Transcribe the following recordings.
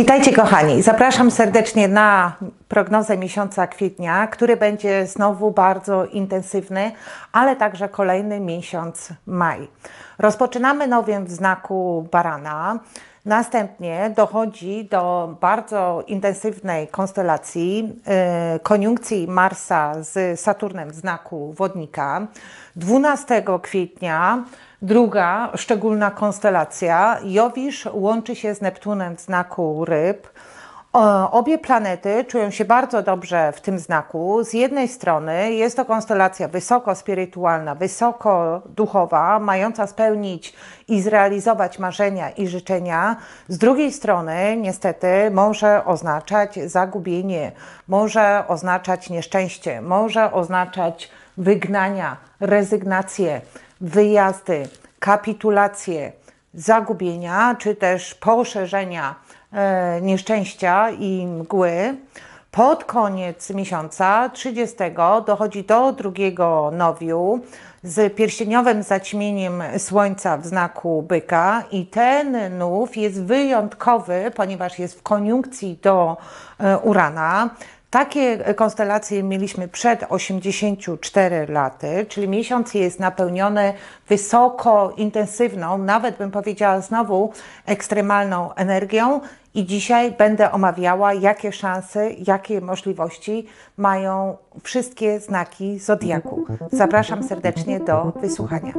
Witajcie kochani, zapraszam serdecznie na prognozę miesiąca kwietnia, który będzie znowu bardzo intensywny, ale także kolejny miesiąc maj. Rozpoczynamy nowym w znaku barana. Następnie dochodzi do bardzo intensywnej konstelacji y, koniunkcji Marsa z Saturnem w znaku wodnika. 12 kwietnia Druga szczególna konstelacja, Jowisz łączy się z Neptunem w znaku ryb. Obie planety czują się bardzo dobrze w tym znaku. Z jednej strony jest to konstelacja wysoko spirytualna, wysoko duchowa, mająca spełnić i zrealizować marzenia i życzenia. Z drugiej strony, niestety, może oznaczać zagubienie, może oznaczać nieszczęście, może oznaczać wygnania, rezygnację wyjazdy, kapitulacje, zagubienia czy też poszerzenia e, nieszczęścia i mgły. Pod koniec miesiąca 30 dochodzi do drugiego nowiu z pierścieniowym zaćmieniem Słońca w znaku Byka i ten nów jest wyjątkowy, ponieważ jest w koniunkcji do e, Urana. Takie e, konstelacje mieliśmy przed 84 laty, czyli miesiąc jest napełniony wysoko intensywną, nawet bym powiedziała znowu ekstremalną energią i dzisiaj będę omawiała, jakie szanse, jakie możliwości mają wszystkie znaki Zodiaku. Zapraszam serdecznie do wysłuchania.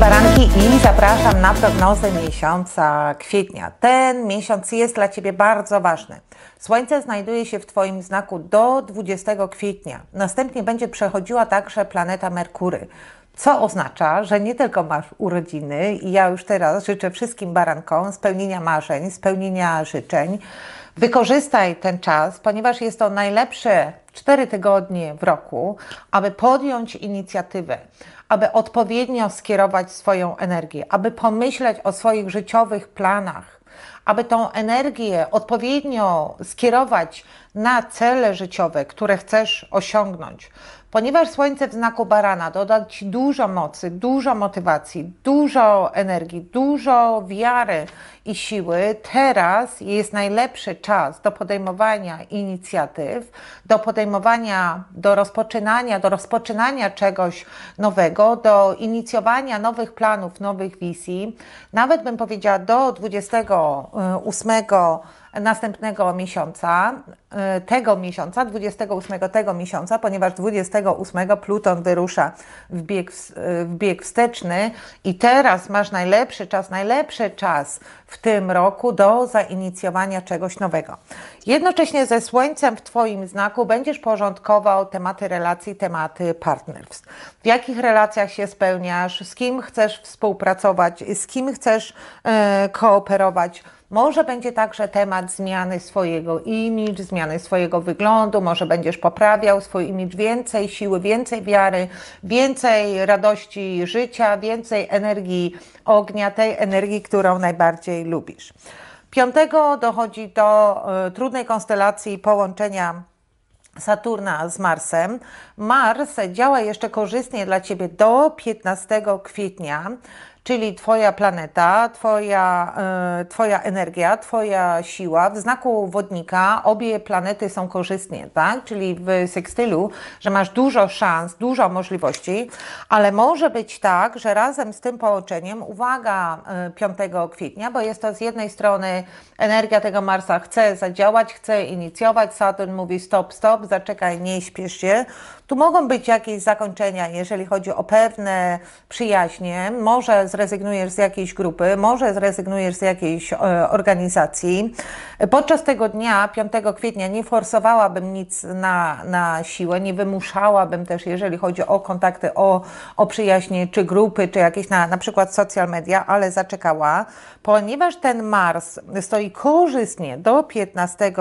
baranki i zapraszam na prognozę miesiąca kwietnia. Ten miesiąc jest dla Ciebie bardzo ważny. Słońce znajduje się w Twoim znaku do 20 kwietnia. Następnie będzie przechodziła także planeta Merkury. Co oznacza, że nie tylko masz urodziny i ja już teraz życzę wszystkim barankom spełnienia marzeń, spełnienia życzeń, Wykorzystaj ten czas, ponieważ jest to najlepsze cztery tygodnie w roku, aby podjąć inicjatywę, aby odpowiednio skierować swoją energię, aby pomyśleć o swoich życiowych planach, aby tą energię odpowiednio skierować na cele życiowe, które chcesz osiągnąć. Ponieważ Słońce w znaku barana doda Ci dużo mocy, dużo motywacji, dużo energii, dużo wiary i siły, teraz jest najlepszy czas do podejmowania inicjatyw, do podejmowania, do rozpoczynania, do rozpoczynania czegoś nowego, do inicjowania nowych planów, nowych wizji. Nawet bym powiedziała do 28 następnego miesiąca, e, tego miesiąca, 28 tego miesiąca, ponieważ 28 Pluton wyrusza w bieg, e, w bieg wsteczny i teraz masz najlepszy czas, najlepszy czas w w tym roku do zainicjowania czegoś nowego. Jednocześnie ze Słońcem w Twoim znaku będziesz porządkował tematy relacji, tematy partnerstw. W jakich relacjach się spełniasz, z kim chcesz współpracować, z kim chcesz yy, kooperować może będzie także temat zmiany swojego imidż, zmiany swojego wyglądu, może będziesz poprawiał swój imidż więcej siły, więcej wiary, więcej radości życia, więcej energii ognia, tej energii, którą najbardziej lubisz. Piątego dochodzi do y, trudnej konstelacji połączenia Saturna z Marsem. Mars działa jeszcze korzystnie dla Ciebie do 15 kwietnia czyli Twoja planeta, twoja, e, twoja energia, Twoja siła. W znaku wodnika obie planety są korzystne, tak? czyli w sekstylu, że masz dużo szans, dużo możliwości, ale może być tak, że razem z tym połączeniem, uwaga 5 e, kwietnia, bo jest to z jednej strony energia tego Marsa chce zadziałać, chce inicjować, Saturn mówi stop, stop, zaczekaj, nie śpiesz się, tu mogą być jakieś zakończenia, jeżeli chodzi o pewne przyjaźnie. Może zrezygnujesz z jakiejś grupy, może zrezygnujesz z jakiejś e, organizacji. Podczas tego dnia, 5 kwietnia, nie forsowałabym nic na, na siłę, nie wymuszałabym też, jeżeli chodzi o kontakty, o, o przyjaźnie, czy grupy, czy jakieś na, na przykład social media, ale zaczekała, ponieważ ten Mars stoi korzystnie do 15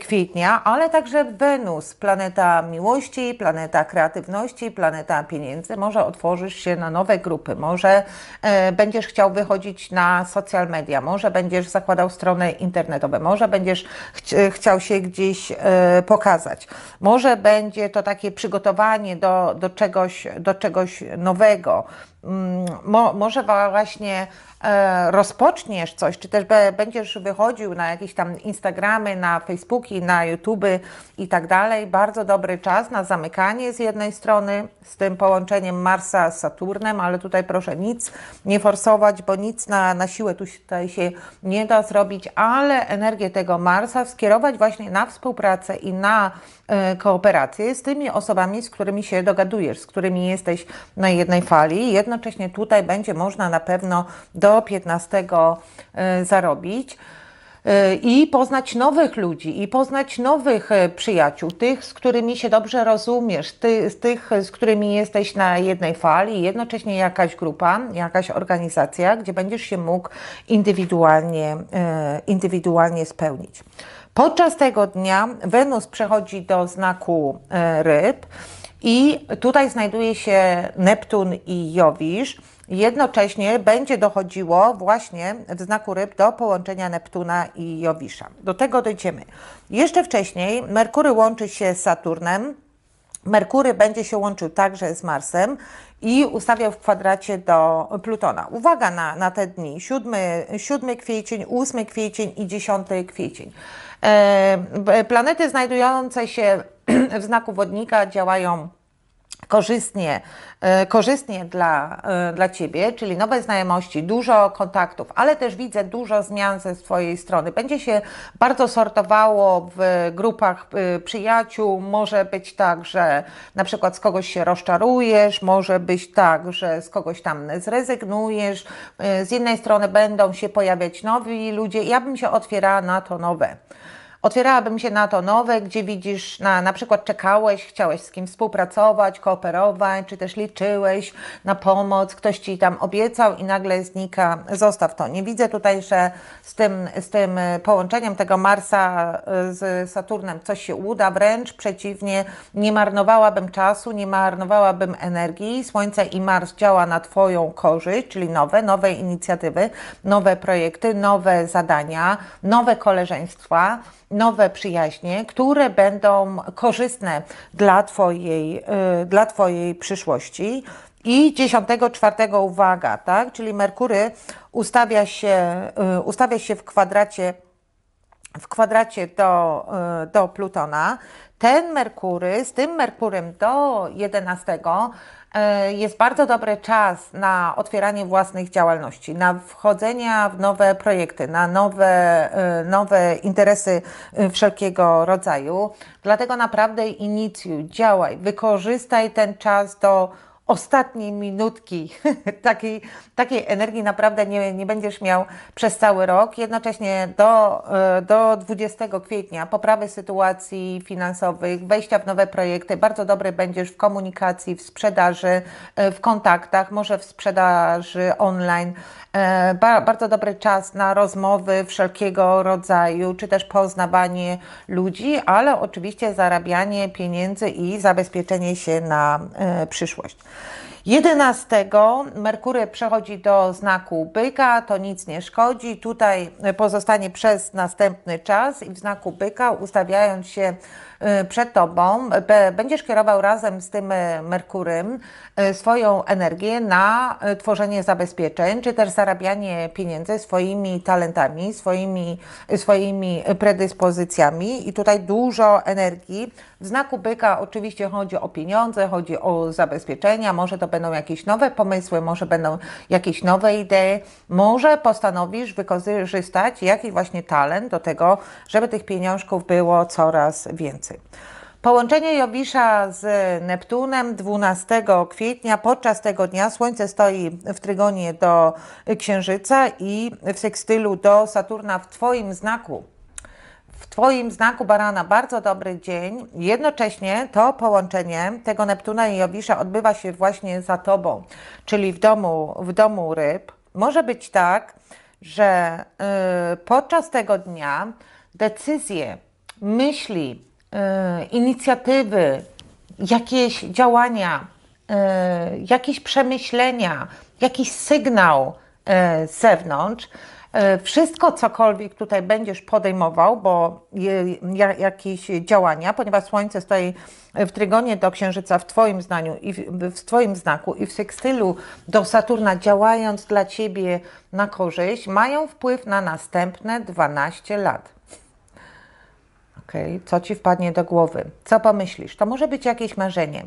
kwietnia, ale także Wenus, planeta miłości, planeta planeta kreatywności, planeta pieniędzy, może otworzysz się na nowe grupy, może e, będziesz chciał wychodzić na social media, może będziesz zakładał strony internetowe, może będziesz ch chciał się gdzieś e, pokazać, może będzie to takie przygotowanie do, do, czegoś, do czegoś nowego. Mm, mo, może właśnie e, rozpoczniesz coś, czy też be, będziesz wychodził na jakieś tam Instagramy, na Facebooki, na YouTube i tak dalej. Bardzo dobry czas na zamykanie z jednej strony z tym połączeniem Marsa z Saturnem, ale tutaj proszę nic nie forsować, bo nic na, na siłę tutaj się nie da zrobić, ale energię tego Marsa skierować właśnie na współpracę i na e, kooperację z tymi osobami, z którymi się dogadujesz, z którymi jesteś na jednej fali. Jedno jednocześnie tutaj będzie można na pewno do 15 e, zarobić e, i poznać nowych ludzi, i poznać nowych e, przyjaciół, tych, z którymi się dobrze rozumiesz, ty, tych, z którymi jesteś na jednej fali, jednocześnie jakaś grupa, jakaś organizacja, gdzie będziesz się mógł indywidualnie, indywidualnie spełnić. Podczas tego dnia Wenus przechodzi do znaku ryb. I tutaj znajduje się Neptun i Jowisz. Jednocześnie będzie dochodziło właśnie w znaku ryb do połączenia Neptuna i Jowisza. Do tego dojdziemy. Jeszcze wcześniej Merkury łączy się z Saturnem. Merkury będzie się łączył także z Marsem i ustawiał w kwadracie do Plutona. Uwaga na, na te dni: 7, 7 kwiecień, 8 kwiecień i 10 kwiecień. E, planety znajdujące się w znaku wodnika działają korzystnie, e, korzystnie dla, e, dla Ciebie, czyli nowe znajomości, dużo kontaktów, ale też widzę dużo zmian ze swojej strony. Będzie się bardzo sortowało w grupach e, przyjaciół, może być tak, że na przykład z kogoś się rozczarujesz, może być tak, że z kogoś tam zrezygnujesz. Z jednej strony będą się pojawiać nowi ludzie, ja bym się otwierała na to nowe. Otwierałabym się na to nowe, gdzie widzisz, na, na przykład czekałeś, chciałeś z kim współpracować, kooperować, czy też liczyłeś na pomoc, ktoś ci tam obiecał i nagle znika, zostaw to. Nie widzę tutaj, że z tym, z tym połączeniem tego Marsa y, z Saturnem coś się uda, wręcz przeciwnie, nie marnowałabym czasu, nie marnowałabym energii. Słońce i Mars działa na Twoją korzyść, czyli nowe, nowe inicjatywy, nowe projekty, nowe zadania, nowe koleżeństwa nowe przyjaźnie, które będą korzystne dla Twojej, y, dla twojej przyszłości. I czwartego uwaga, tak? Czyli Merkury ustawia się, y, ustawia się w kwadracie w kwadracie do, y, do Plutona. Ten Merkury, z tym Merkurem do 11 E, jest bardzo dobry czas na otwieranie własnych działalności, na wchodzenia w nowe projekty, na nowe, e, nowe interesy e, wszelkiego rodzaju. Dlatego naprawdę inicjuj, działaj, wykorzystaj ten czas do ostatniej minutki takiej, takiej energii naprawdę nie, nie będziesz miał przez cały rok. Jednocześnie do, e, do 20 kwietnia poprawy sytuacji finansowych, wejścia w nowe projekty, bardzo dobry będziesz w komunikacji, w sprzedaży, e, w kontaktach, może w sprzedaży online. E, bardzo dobry czas na rozmowy wszelkiego rodzaju, czy też poznawanie ludzi, ale oczywiście zarabianie pieniędzy i zabezpieczenie się na e, przyszłość. 11 Merkury przechodzi do znaku byka, to nic nie szkodzi. Tutaj pozostanie przez następny czas i w znaku byka ustawiając się Y, przed Tobą, będziesz kierował razem z tym y, Merkurym y, swoją energię na tworzenie zabezpieczeń, czy też zarabianie pieniędzy swoimi talentami, swoimi, swoimi predyspozycjami. I tutaj dużo energii. W znaku byka oczywiście chodzi o pieniądze, chodzi o zabezpieczenia, może to będą jakieś nowe pomysły, może będą jakieś nowe idee, może postanowisz wykorzystać jakiś właśnie talent do tego, żeby tych pieniążków było coraz więcej. Połączenie Jowisza z Neptunem 12 kwietnia. Podczas tego dnia Słońce stoi w trygonie do Księżyca i w sekstylu do Saturna w Twoim znaku. W Twoim znaku barana bardzo dobry dzień. Jednocześnie to połączenie tego Neptuna i Jowisza odbywa się właśnie za Tobą, czyli w domu, w domu ryb. Może być tak, że y, podczas tego dnia decyzje, myśli, Y, inicjatywy, jakieś działania, y, jakieś przemyślenia, jakiś sygnał y, z zewnątrz, wszystko cokolwiek tutaj będziesz podejmował, bo jakieś działania, ponieważ Słońce stoi w trygonie do Księżyca w Twoim znaniu i w, Twoim znaku i w sekstylu do Saturna, działając dla Ciebie na korzyść, mają wpływ na następne 12 lat. Okay. Co ci wpadnie do głowy? Co pomyślisz? To może być jakieś marzenie.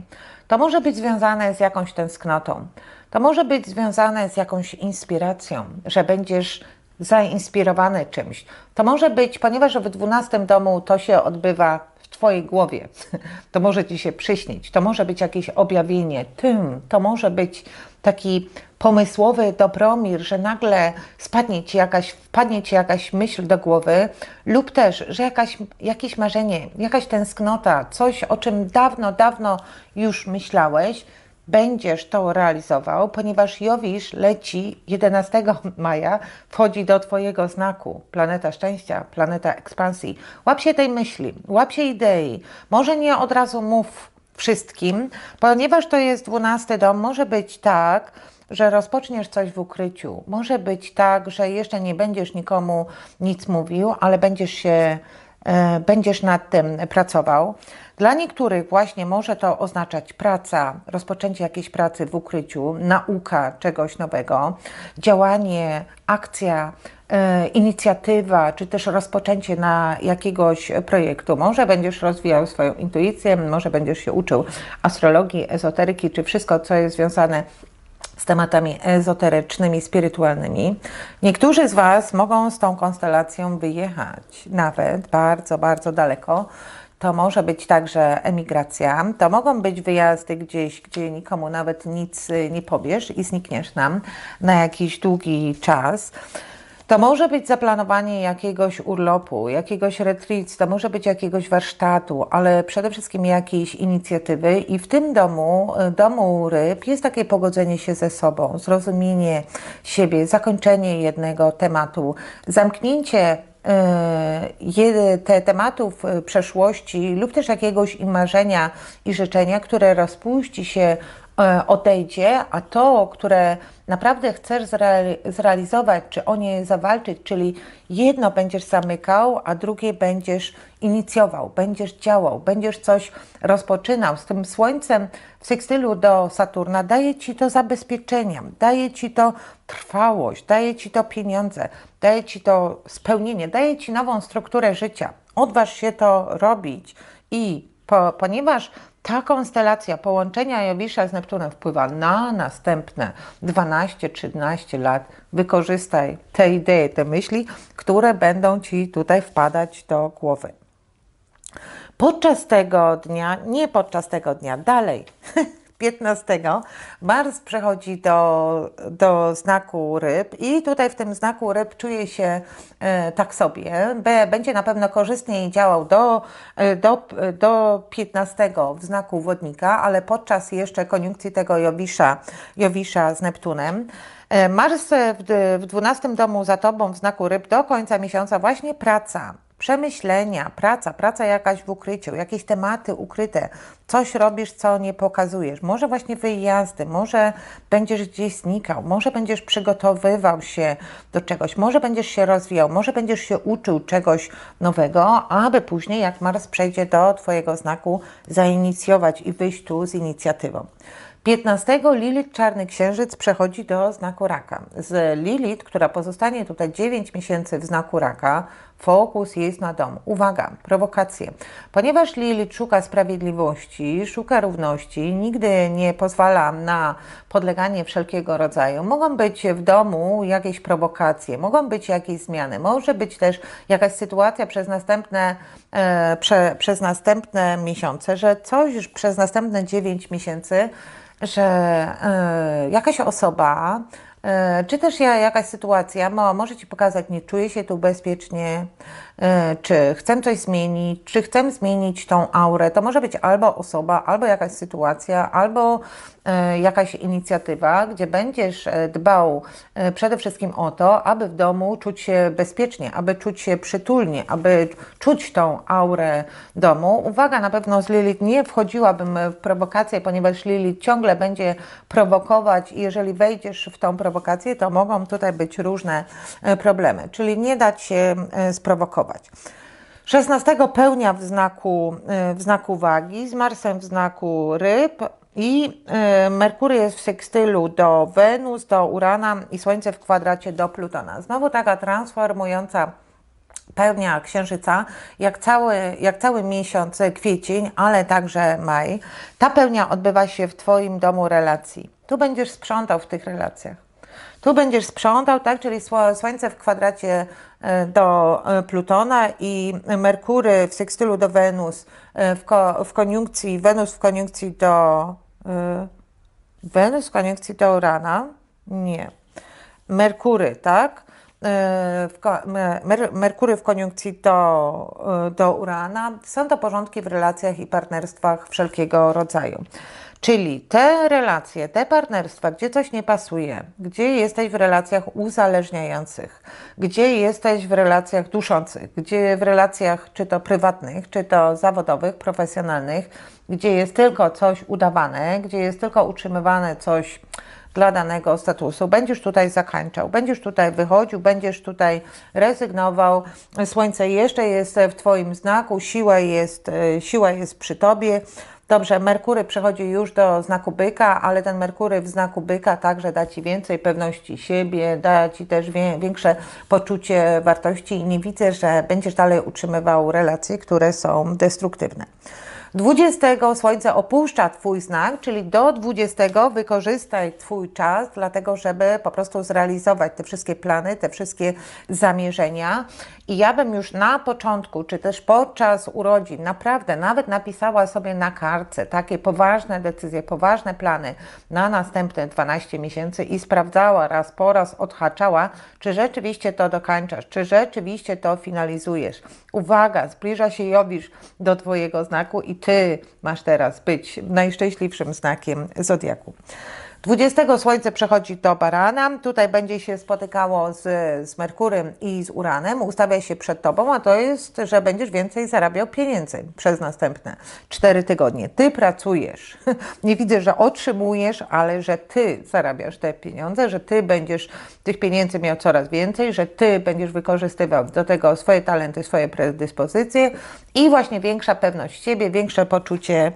To może być związane z jakąś tęsknotą. To może być związane z jakąś inspiracją, że będziesz zainspirowany czymś. To może być, ponieważ w 12 domu to się odbywa Twojej głowie. To może Ci się przyśnić, to może być jakieś objawienie tym, to może być taki pomysłowy dobromir, że nagle spadnie Ci jakaś, wpadnie Ci jakaś myśl do głowy lub też, że jakaś, jakieś marzenie, jakaś tęsknota, coś o czym dawno, dawno już myślałeś, będziesz to realizował, ponieważ Jowisz leci 11 maja, wchodzi do Twojego znaku. Planeta szczęścia, planeta ekspansji. Łap się tej myśli, łap się idei. Może nie od razu mów wszystkim, ponieważ to jest 12 dom, może być tak, że rozpoczniesz coś w ukryciu. Może być tak, że jeszcze nie będziesz nikomu nic mówił, ale będziesz się E, będziesz nad tym pracował. Dla niektórych właśnie może to oznaczać praca, rozpoczęcie jakiejś pracy w ukryciu, nauka czegoś nowego, działanie, akcja, e, inicjatywa, czy też rozpoczęcie na jakiegoś projektu. Może będziesz rozwijał swoją intuicję, może będziesz się uczył astrologii, ezoteryki, czy wszystko, co jest związane z tematami ezoterycznymi, spirytualnymi. Niektórzy z Was mogą z tą konstelacją wyjechać nawet bardzo, bardzo daleko. To może być także emigracja, to mogą być wyjazdy gdzieś, gdzie nikomu nawet nic y, nie powiesz i znikniesz nam na jakiś długi czas. To może być zaplanowanie jakiegoś urlopu, jakiegoś retreat, to może być jakiegoś warsztatu, ale przede wszystkim jakiejś inicjatywy. I w tym domu, y, domu ryb, jest takie pogodzenie się ze sobą, zrozumienie siebie, zakończenie jednego tematu, zamknięcie y, te tematów y, przeszłości lub też jakiegoś i marzenia i życzenia, które rozpuści się E, odejdzie, a to, które naprawdę chcesz zrealizować, czy o nie zawalczyć, czyli jedno będziesz zamykał, a drugie będziesz inicjował, będziesz działał, będziesz coś rozpoczynał. Z tym słońcem w sekstylu do Saturna daje ci to zabezpieczenia, daje ci to trwałość, daje ci to pieniądze, daje ci to spełnienie, daje ci nową strukturę życia. Odważ się to robić i po, ponieważ ta konstelacja połączenia Jowisza z Neptunem wpływa na następne 12-13 lat. Wykorzystaj te idee, te myśli, które będą ci tutaj wpadać do głowy. Podczas tego dnia, nie podczas tego dnia, dalej. 15 Mars przechodzi do, do znaku ryb i tutaj w tym znaku ryb czuje się e, tak sobie. B, będzie na pewno korzystniej działał do, e, do, do 15 w znaku wodnika, ale podczas jeszcze koniunkcji tego Jowisza, Jowisza z Neptunem. E, Mars w, w 12 domu za Tobą w znaku ryb do końca miesiąca właśnie praca przemyślenia, praca, praca jakaś w ukryciu, jakieś tematy ukryte, coś robisz, co nie pokazujesz. Może właśnie wyjazdy, może będziesz gdzieś znikał, może będziesz przygotowywał się do czegoś, może będziesz się rozwijał, może będziesz się uczył czegoś nowego, aby później, jak Mars przejdzie do Twojego znaku, zainicjować i wyjść tu z inicjatywą. 15 Lilith Czarny Księżyc przechodzi do znaku raka. Z Lilith, która pozostanie tutaj 9 miesięcy w znaku raka, Fokus jest na domu. Uwaga, prowokacje. Ponieważ Lilith szuka sprawiedliwości, szuka równości, nigdy nie pozwala na podleganie wszelkiego rodzaju. Mogą być w domu jakieś prowokacje, mogą być jakieś zmiany, może być też jakaś sytuacja przez następne, e, prze, przez następne miesiące, że coś już przez następne 9 miesięcy, że e, jakaś osoba E, czy też ja, jakaś sytuacja, mała może Ci pokazać, nie czuję się tu bezpiecznie, E, czy chcę coś zmienić, czy chcę zmienić tą aurę. To może być albo osoba, albo jakaś sytuacja, albo e, jakaś inicjatywa, gdzie będziesz e, dbał przede wszystkim o to, aby w domu czuć się bezpiecznie, aby czuć się przytulnie, aby czuć tą aurę domu. Uwaga, na pewno z Lilith nie wchodziłabym w prowokację, ponieważ Lilith ciągle będzie prowokować i jeżeli wejdziesz w tą prowokację, to mogą tutaj być różne problemy. Czyli nie dać się sprowokować zachować. 16 pełnia w znaku, y, w znaku wagi, z Marsem w znaku ryb i y, Merkury jest w sekstylu do Wenus, do Urana i Słońce w kwadracie do Plutona. Znowu taka transformująca pełnia księżyca, jak cały, jak cały miesiąc kwiecień, ale także maj. Ta pełnia odbywa się w Twoim domu relacji. Tu będziesz sprzątał w tych relacjach. Tu będziesz sprzątał, tak? Czyli Słońce w kwadracie e, do e, Plutona i Merkury w sekstylu do Wenus, e, w, ko, w koniunkcji, Wenus w koniunkcji do... Wenus w koniunkcji do Urana? Nie. Merkury, tak? W, mer, Merkury w koniunkcji do, do Urana. Są to porządki w relacjach i partnerstwach wszelkiego rodzaju. Czyli te relacje, te partnerstwa, gdzie coś nie pasuje, gdzie jesteś w relacjach uzależniających, gdzie jesteś w relacjach duszących, gdzie w relacjach czy to prywatnych, czy to zawodowych, profesjonalnych, gdzie jest tylko coś udawane, gdzie jest tylko utrzymywane coś dla danego statusu. Będziesz tutaj zakańczał, będziesz tutaj wychodził, będziesz tutaj rezygnował. Słońce jeszcze jest w Twoim znaku, siła jest, e, siła jest przy Tobie. Dobrze, Merkury przechodzi już do znaku byka, ale ten Merkury w znaku byka także da Ci więcej pewności siebie, da Ci też większe poczucie wartości i nie widzę, że będziesz dalej utrzymywał relacje, które są destruktywne. 20 Słońce opuszcza Twój znak, czyli do 20 wykorzystaj Twój czas, dlatego żeby po prostu zrealizować te wszystkie plany, te wszystkie zamierzenia. I ja bym już na początku, czy też podczas urodzin, naprawdę nawet napisała sobie na kartce takie poważne decyzje, poważne plany na następne 12 miesięcy i sprawdzała raz po raz, odhaczała, czy rzeczywiście to dokańczasz, czy rzeczywiście to finalizujesz. Uwaga, zbliża się Jowisz do Twojego znaku i Ty masz teraz być najszczęśliwszym znakiem Zodiaku. 20 Słońce przechodzi do Barana, tutaj będzie się spotykało z, z Merkurym i z Uranem, ustawia się przed Tobą, a to jest, że będziesz więcej zarabiał pieniędzy przez następne 4 tygodnie. Ty pracujesz, nie widzę, że otrzymujesz, ale że Ty zarabiasz te pieniądze, że Ty będziesz tych pieniędzy miał coraz więcej, że Ty będziesz wykorzystywał do tego swoje talenty, swoje predyspozycje i właśnie większa pewność siebie, większe poczucie,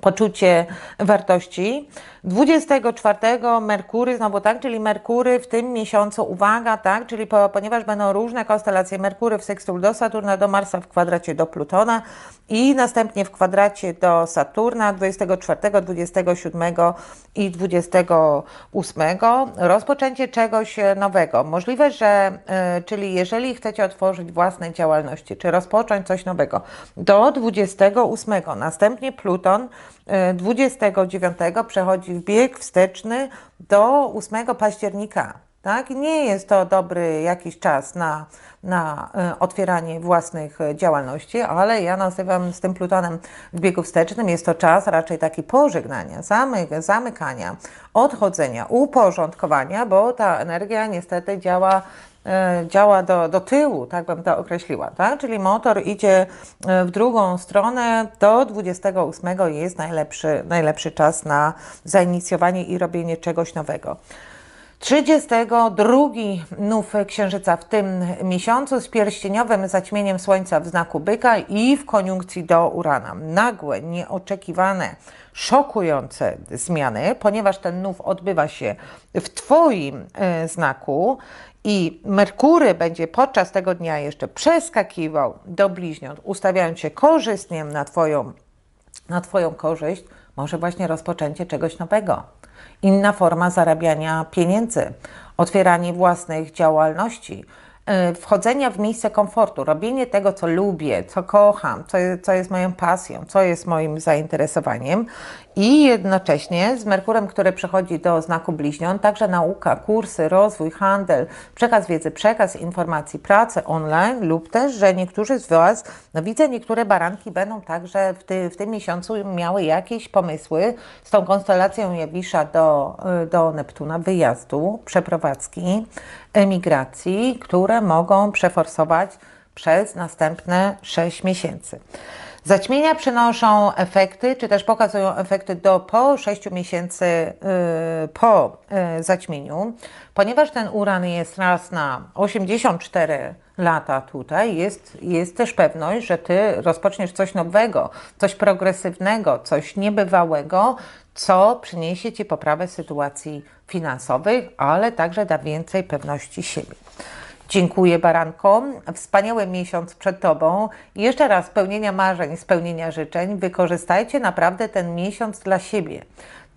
poczucie wartości. 24 Merkury, znowu tak, czyli Merkury w tym miesiącu, uwaga, tak, czyli po, ponieważ będą różne konstelacje Merkury w sextul do Saturna, do Marsa w kwadracie do Plutona i następnie w kwadracie do Saturna 24, 27 i 28. Rozpoczęcie czegoś e, nowego. Możliwe, że, e, czyli jeżeli chcecie otworzyć własne działalności, czy rozpocząć coś nowego, do 28. Następnie Pluton 29 przechodzi w bieg wsteczny do 8 października. Tak? Nie jest to dobry jakiś czas na, na e, otwieranie własnych działalności, ale ja nazywam z tym Plutonem w biegu wstecznym, jest to czas raczej taki pożegnania, zamyk, zamykania, odchodzenia, uporządkowania, bo ta energia niestety działa E, działa do, do tyłu, tak bym to określiła, tak? czyli motor idzie e, w drugą stronę, do 28 jest najlepszy, najlepszy czas na zainicjowanie i robienie czegoś nowego. 32 nów księżyca w tym miesiącu z pierścieniowym zaćmieniem słońca w znaku byka i w koniunkcji do Urana. Nagłe, nieoczekiwane, szokujące zmiany, ponieważ ten nów odbywa się w Twoim e, znaku i Merkury będzie podczas tego dnia jeszcze przeskakiwał do bliźniąt, ustawiając się korzystnie na Twoją, na twoją korzyść, może właśnie rozpoczęcie czegoś nowego. Inna forma zarabiania pieniędzy, otwieranie własnych działalności, y, wchodzenia w miejsce komfortu, robienie tego, co lubię, co kocham, co, co jest moją pasją, co jest moim zainteresowaniem i jednocześnie z Merkurem, który przechodzi do znaku bliźniąt, także nauka, kursy, rozwój, handel, przekaz wiedzy, przekaz informacji, pracę online lub też, że niektórzy z Was, no widzę, niektóre baranki będą także w, ty, w tym miesiącu miały jakieś pomysły z tą konstelacją Jawisza do, do Neptuna, wyjazdu, przeprowadzki, emigracji, które mogą przeforsować przez następne 6 miesięcy. Zaćmienia przynoszą efekty, czy też pokazują efekty do po 6 miesięcy y, po y, zaćmieniu, ponieważ ten uran jest raz na 84 lata tutaj, jest, jest też pewność, że ty rozpoczniesz coś nowego, coś progresywnego, coś niebywałego, co przyniesie ci poprawę sytuacji finansowych, ale także da więcej pewności siebie. Dziękuję Baranko. Wspaniały miesiąc przed Tobą. I jeszcze raz spełnienia marzeń, spełnienia życzeń. Wykorzystajcie naprawdę ten miesiąc dla siebie.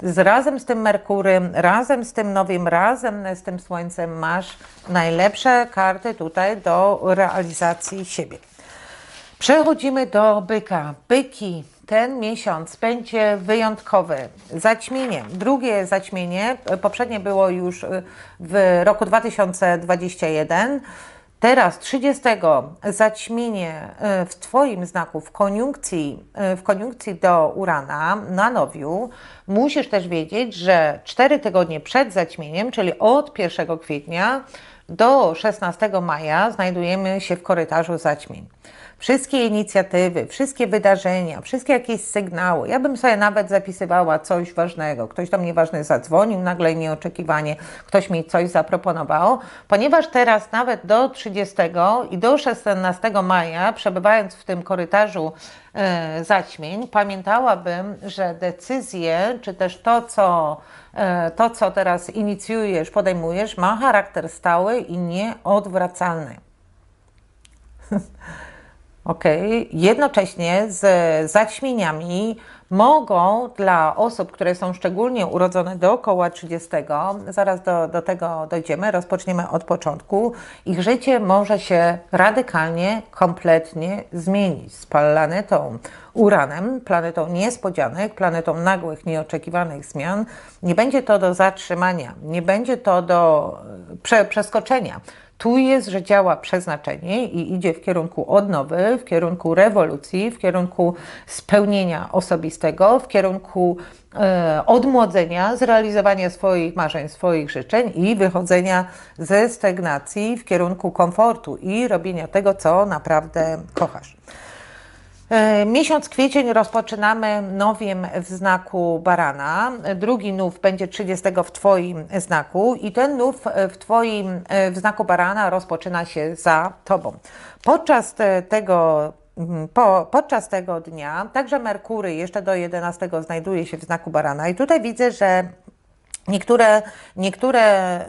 Z, razem z tym Merkurym, razem z tym Nowym, razem z tym Słońcem masz najlepsze karty tutaj do realizacji siebie. Przechodzimy do byka. Byki, ten miesiąc będzie wyjątkowy. Zaćmienie, drugie zaćmienie, poprzednie było już y, w roku 2021. Teraz 30 zaćmienie y, w Twoim znaku, w koniunkcji, y, w koniunkcji do Urana na nowiu, musisz też wiedzieć, że 4 tygodnie przed zaćmieniem, czyli od 1 kwietnia do 16 maja, znajdujemy się w korytarzu zaćmień wszystkie inicjatywy, wszystkie wydarzenia, wszystkie jakieś sygnały. Ja bym sobie nawet zapisywała coś ważnego. Ktoś do mnie ważny zadzwonił, nagle nieoczekiwanie, ktoś mi coś zaproponował, ponieważ teraz nawet do 30 i do 16 maja, przebywając w tym korytarzu e, zaćmień, pamiętałabym, że decyzje, czy też to, co e, to, co teraz inicjujesz, podejmujesz, ma charakter stały i nieodwracalny. ok? Jednocześnie z zaćmieniami mogą dla osób, które są szczególnie urodzone dookoła 30, zaraz do, do tego dojdziemy, rozpoczniemy od początku, ich życie może się radykalnie, kompletnie zmienić z planetą Uranem, planetą niespodzianek, planetą nagłych, nieoczekiwanych zmian. Nie będzie to do zatrzymania, nie będzie to do e, prze, przeskoczenia tu jest, że działa przeznaczenie i idzie w kierunku odnowy, w kierunku rewolucji, w kierunku spełnienia osobistego, w kierunku e, odmłodzenia, zrealizowania swoich marzeń, swoich życzeń i wychodzenia ze stagnacji w kierunku komfortu i robienia tego, co naprawdę kochasz. E, miesiąc kwiecień rozpoczynamy nowiem w znaku barana. Drugi nów będzie 30 w Twoim znaku i ten nów w Twoim e, w znaku barana rozpoczyna się za Tobą. Podczas e, tego mm, po, podczas tego dnia, także Merkury jeszcze do 11 znajduje się w znaku barana i tutaj widzę, że Niektóre, niektóre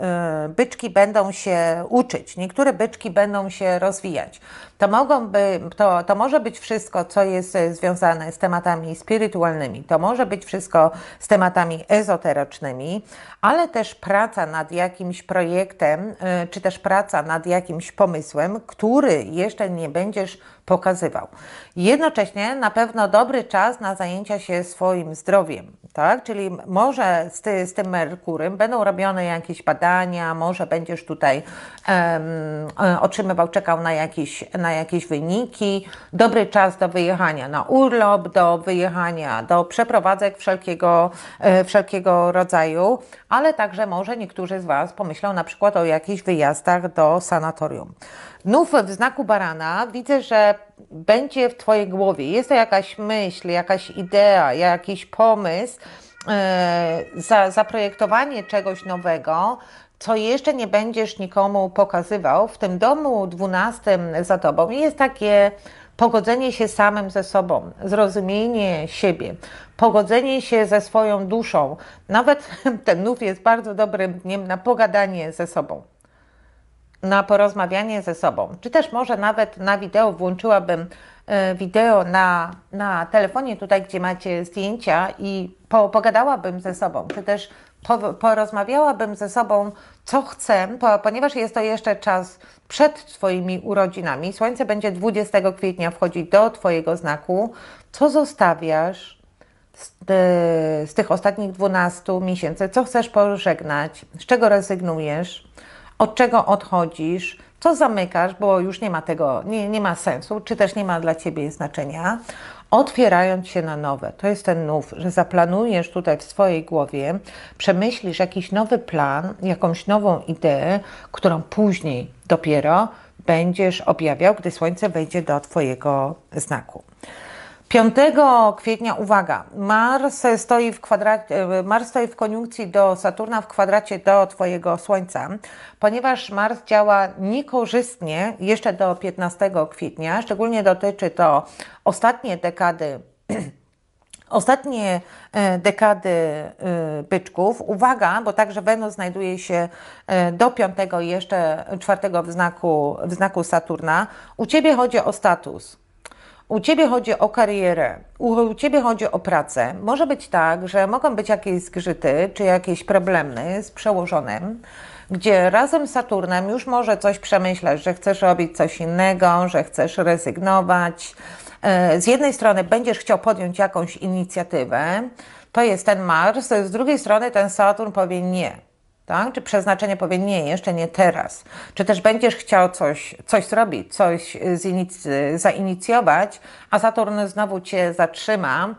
y, byczki będą się uczyć, niektóre byczki będą się rozwijać. To, mogą by, to, to może być wszystko, co jest y, związane z tematami spirytualnymi, to może być wszystko z tematami ezoterycznymi, ale też praca nad jakimś projektem, y, czy też praca nad jakimś pomysłem, który jeszcze nie będziesz pokazywał. Jednocześnie na pewno dobry czas na zajęcia się swoim zdrowiem, tak? Czyli może z, ty, z tym Merkurem będą robione jakieś badania, może będziesz tutaj um, otrzymywał, czekał na jakieś, na jakieś wyniki. Dobry czas do wyjechania na urlop, do wyjechania, do przeprowadzek wszelkiego, e, wszelkiego rodzaju, ale także może niektórzy z Was pomyślą na przykład o jakichś wyjazdach do sanatorium. Nów w znaku barana widzę, że będzie w Twojej głowie. Jest to jakaś myśl, jakaś idea, jakiś pomysł, yy, za, zaprojektowanie czegoś nowego, co jeszcze nie będziesz nikomu pokazywał. W tym domu dwunastym za Tobą jest takie pogodzenie się samym ze sobą, zrozumienie siebie, pogodzenie się ze swoją duszą. Nawet ten nów jest bardzo dobrym dniem na pogadanie ze sobą na porozmawianie ze sobą, czy też może nawet na wideo włączyłabym e, wideo na, na telefonie, tutaj gdzie macie zdjęcia i po, pogadałabym ze sobą, czy też po, porozmawiałabym ze sobą, co chcę, po, ponieważ jest to jeszcze czas przed Twoimi urodzinami. Słońce będzie 20 kwietnia wchodzić do Twojego znaku. Co zostawiasz? Z, e, z, tych ostatnich 12 miesięcy, co chcesz pożegnać, z czego rezygnujesz, od czego odchodzisz, co zamykasz, bo już nie ma tego, nie, nie ma sensu, czy też nie ma dla ciebie znaczenia, otwierając się na nowe. To jest ten nów, że zaplanujesz tutaj w swojej głowie, przemyślisz jakiś nowy plan, jakąś nową ideę, którą później dopiero będziesz objawiał, gdy słońce wejdzie do Twojego znaku. 5 kwietnia, uwaga, Mars stoi, w kwadracie, Mars stoi w koniunkcji do Saturna w kwadracie do Twojego Słońca, ponieważ Mars działa niekorzystnie jeszcze do 15 kwietnia, szczególnie dotyczy to ostatnie dekady ostatnie e, dekady e, byczków. Uwaga, bo także Wenus znajduje się e, do 5 i jeszcze 4 w znaku, w znaku Saturna. U Ciebie chodzi o status u ciebie chodzi o karierę, u ciebie chodzi o pracę, może być tak, że mogą być jakieś zgrzyty czy jakieś problemy z przełożonym, gdzie razem z Saturnem już może coś przemyśleć, że chcesz robić coś innego, że chcesz rezygnować. E, z jednej strony będziesz chciał podjąć jakąś inicjatywę, to jest ten Mars, z drugiej strony ten Saturn powie nie tak? Czy przeznaczenie powie, nie, jeszcze nie teraz. Czy też będziesz chciał coś, coś zrobić, coś y, zinic- zainicjować, a Saturn znowu cię zatrzyma,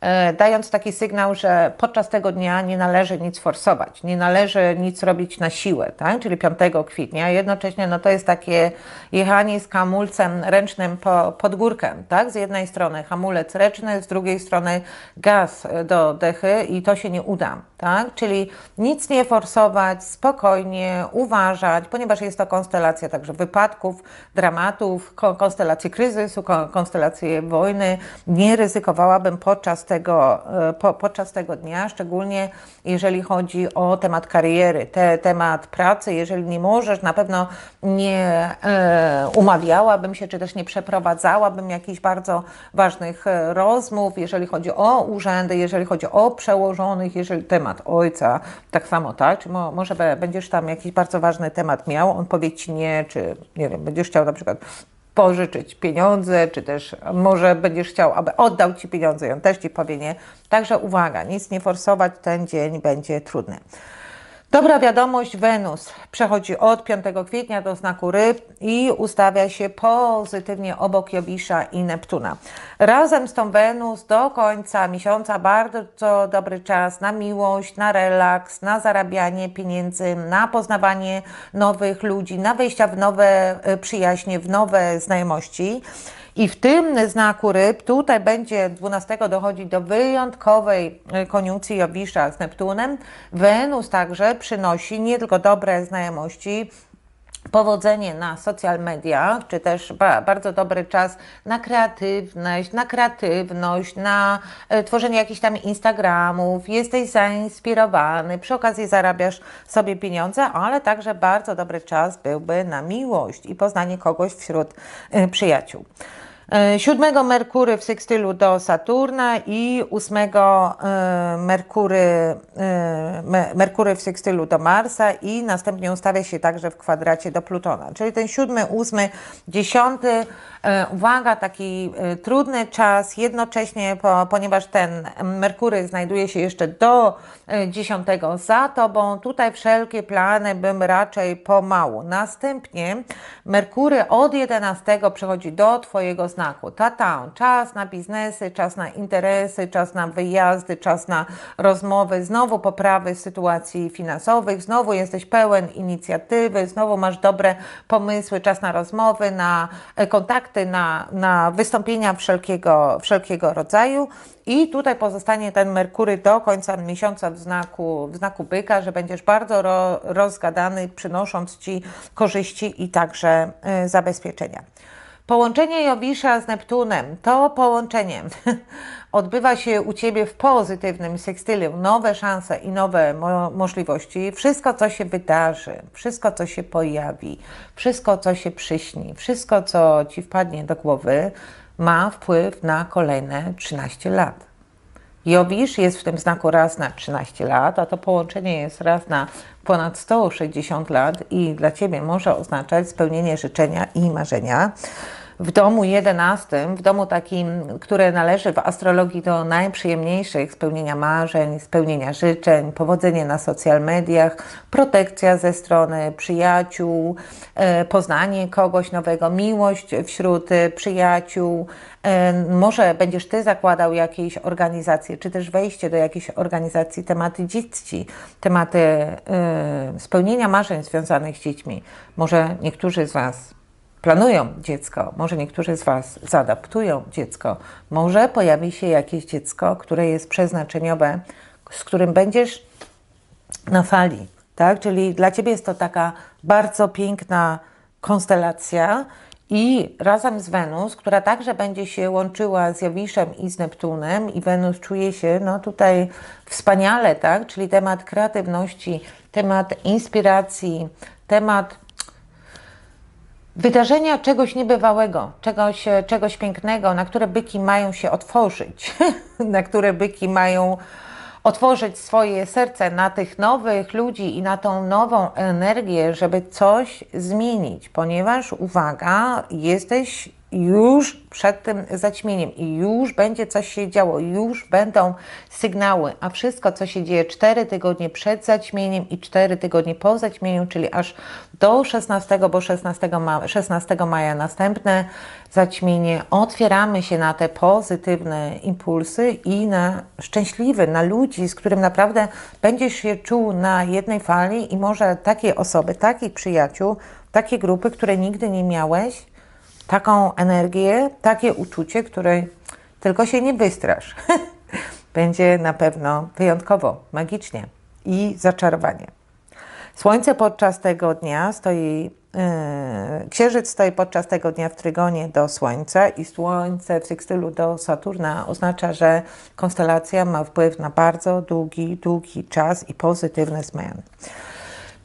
e, dając taki sygnał, że podczas tego dnia nie należy nic forsować, nie należy nic robić na siłę, tak? czyli 5 kwietnia. Jednocześnie no, to jest takie jechanie z hamulcem ręcznym po, pod górkę. Tak? Z jednej strony hamulec ręczny, z drugiej strony gaz do dechy i to się nie uda tak? Czyli nic nie forsować, spokojnie, uważać, ponieważ jest to konstelacja także wypadków, dramatów, konstelacji kryzysu, konstelacje wojny. Nie ryzykowałabym podczas tego, e, po, podczas tego dnia, szczególnie jeżeli chodzi o temat kariery, te, temat pracy. Jeżeli nie możesz, na pewno nie e, umawiałabym się, czy też nie przeprowadzałabym jakichś bardzo ważnych e, rozmów, jeżeli chodzi o urzędy, jeżeli chodzi o przełożonych, jeżeli temat temat ojca, tak samo, tak? Czy mo, może będziesz tam jakiś bardzo ważny temat miał, on powie ci nie, czy nie wiem, będziesz chciał na przykład pożyczyć pieniądze, czy też może będziesz chciał, aby oddał ci pieniądze i on też ci powie nie. Także uwaga, nic nie forsować, ten dzień będzie trudny. Dobra wiadomość, Wenus przechodzi od 5 kwietnia do znaku ryb i ustawia się pozytywnie obok Jowisza i Neptuna. Razem z tą Wenus do końca miesiąca bardzo dobry czas na miłość, na relaks, na zarabianie pieniędzy, na poznawanie nowych ludzi, na wejścia w nowe y, przyjaźnie, w nowe znajomości. I w tym znaku ryb tutaj będzie 12 dochodzi do wyjątkowej y, koniunkcji Jowisza z Neptunem. Wenus także przynosi nie tylko dobre znajomości, powodzenie na social mediach, czy też ba, bardzo dobry czas na kreatywność, na kreatywność, na e, tworzenie jakichś tam Instagramów, jesteś zainspirowany, przy okazji zarabiasz sobie pieniądze, ale także bardzo dobry czas byłby na miłość i poznanie kogoś wśród e, przyjaciół. E, siódmego Merkury w sextylu do Saturna i ósmego e, Merkury, e, Merkury w sextylu do Marsa i następnie ustawia się także w kwadracie do Plutona. Czyli ten siódmy, ósmy, dziesiąty. E, uwaga, taki e, trudny czas, jednocześnie, po, ponieważ ten Merkury znajduje się jeszcze do 10 e, za Tobą, tutaj wszelkie plany bym raczej pomału. Następnie Merkury od 11 przechodzi do Twojego znaku. Tata, czas na biznesy, czas na interesy, czas na wyjazdy, czas na rozmowy, znowu poprawy sytuacji finansowych, znowu jesteś pełen inicjatywy, znowu masz dobre pomysły, czas na rozmowy, na kontakty, kontakty na, na wystąpienia wszelkiego, wszelkiego rodzaju. I tutaj pozostanie ten Merkury do końca miesiąca w znaku, w znaku byka, że będziesz bardzo ro, rozgadany, przynosząc Ci korzyści i także y, zabezpieczenia. Połączenie Jowisza z Neptunem to połączenie odbywa się u Ciebie w pozytywnym sekstylium. Nowe szanse i nowe mo możliwości. Wszystko, co się wydarzy, wszystko, co się pojawi, wszystko, co się przyśni, wszystko, co Ci wpadnie do głowy, ma wpływ na kolejne 13 lat. Jowisz jest w tym znaku raz na 13 lat, a to połączenie jest raz na ponad 160 lat i dla Ciebie może oznaczać spełnienie życzenia i marzenia w domu jedenastym, w domu takim, które należy w astrologii do najprzyjemniejszych, spełnienia marzeń, spełnienia życzeń, powodzenie na social mediach, protekcja ze strony przyjaciół, e, poznanie kogoś nowego, miłość wśród e, przyjaciół, e, może będziesz Ty zakładał jakieś organizacje, czy też wejście do jakiejś organizacji, tematy dzieci, tematy spełnienia marzeń związanych z dziećmi. Może niektórzy z Was planują dziecko, może niektórzy z Was zaadaptują dziecko, może pojawi się jakieś dziecko, które jest przeznaczeniowe, z którym będziesz na fali, tak? Czyli dla Ciebie jest to taka bardzo piękna konstelacja i razem z Wenus, która także będzie się łączyła z Jawiszem i z Neptunem i Wenus czuje się, no tutaj wspaniale, tak? Czyli temat kreatywności, temat inspiracji, temat wydarzenia czegoś niebywałego, czegoś, e, czegoś pięknego, na które byki mają się otworzyć, na które byki mają otworzyć swoje serce na tych nowych ludzi i na tą nową energię, żeby coś zmienić, ponieważ uwaga, jesteś już przed tym zaćmieniem i już będzie coś się działo, już będą sygnały, a wszystko, co się dzieje 4 tygodnie przed zaćmieniem i 4 tygodnie po zaćmieniu, czyli aż do 16, bo 16 maja, 16 maja następne zaćmienie, otwieramy się na te pozytywne impulsy i na szczęśliwy, na ludzi, z którym naprawdę będziesz się czuł na jednej fali i może takie osoby, takich przyjaciół, takie grupy, które nigdy nie miałeś, taką energię, takie uczucie, której tylko się nie wystrasz. Będzie na pewno wyjątkowo, magicznie i zaczarowanie. Słońce podczas tego dnia stoi, yy, księżyc stoi podczas tego dnia w trygonie do Słońca i Słońce w sextylu do Saturna oznacza, że konstelacja ma wpływ na bardzo długi, długi czas i pozytywne zmiany.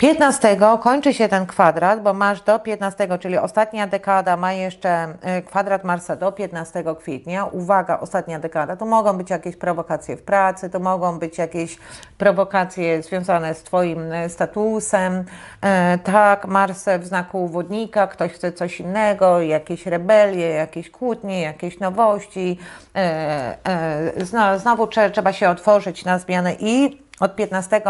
15 kończy się ten kwadrat, bo masz do 15, czyli ostatnia dekada ma jeszcze e, kwadrat Marsa do 15 kwietnia. Uwaga, ostatnia dekada. To mogą być jakieś prowokacje w pracy, to mogą być jakieś prowokacje związane z Twoim e, statusem. E, tak, Mars w znaku wodnika, ktoś chce coś innego, jakieś rebelie, jakieś kłótnie, jakieś nowości. znowu trzeba się otworzyć na zmianę i od 15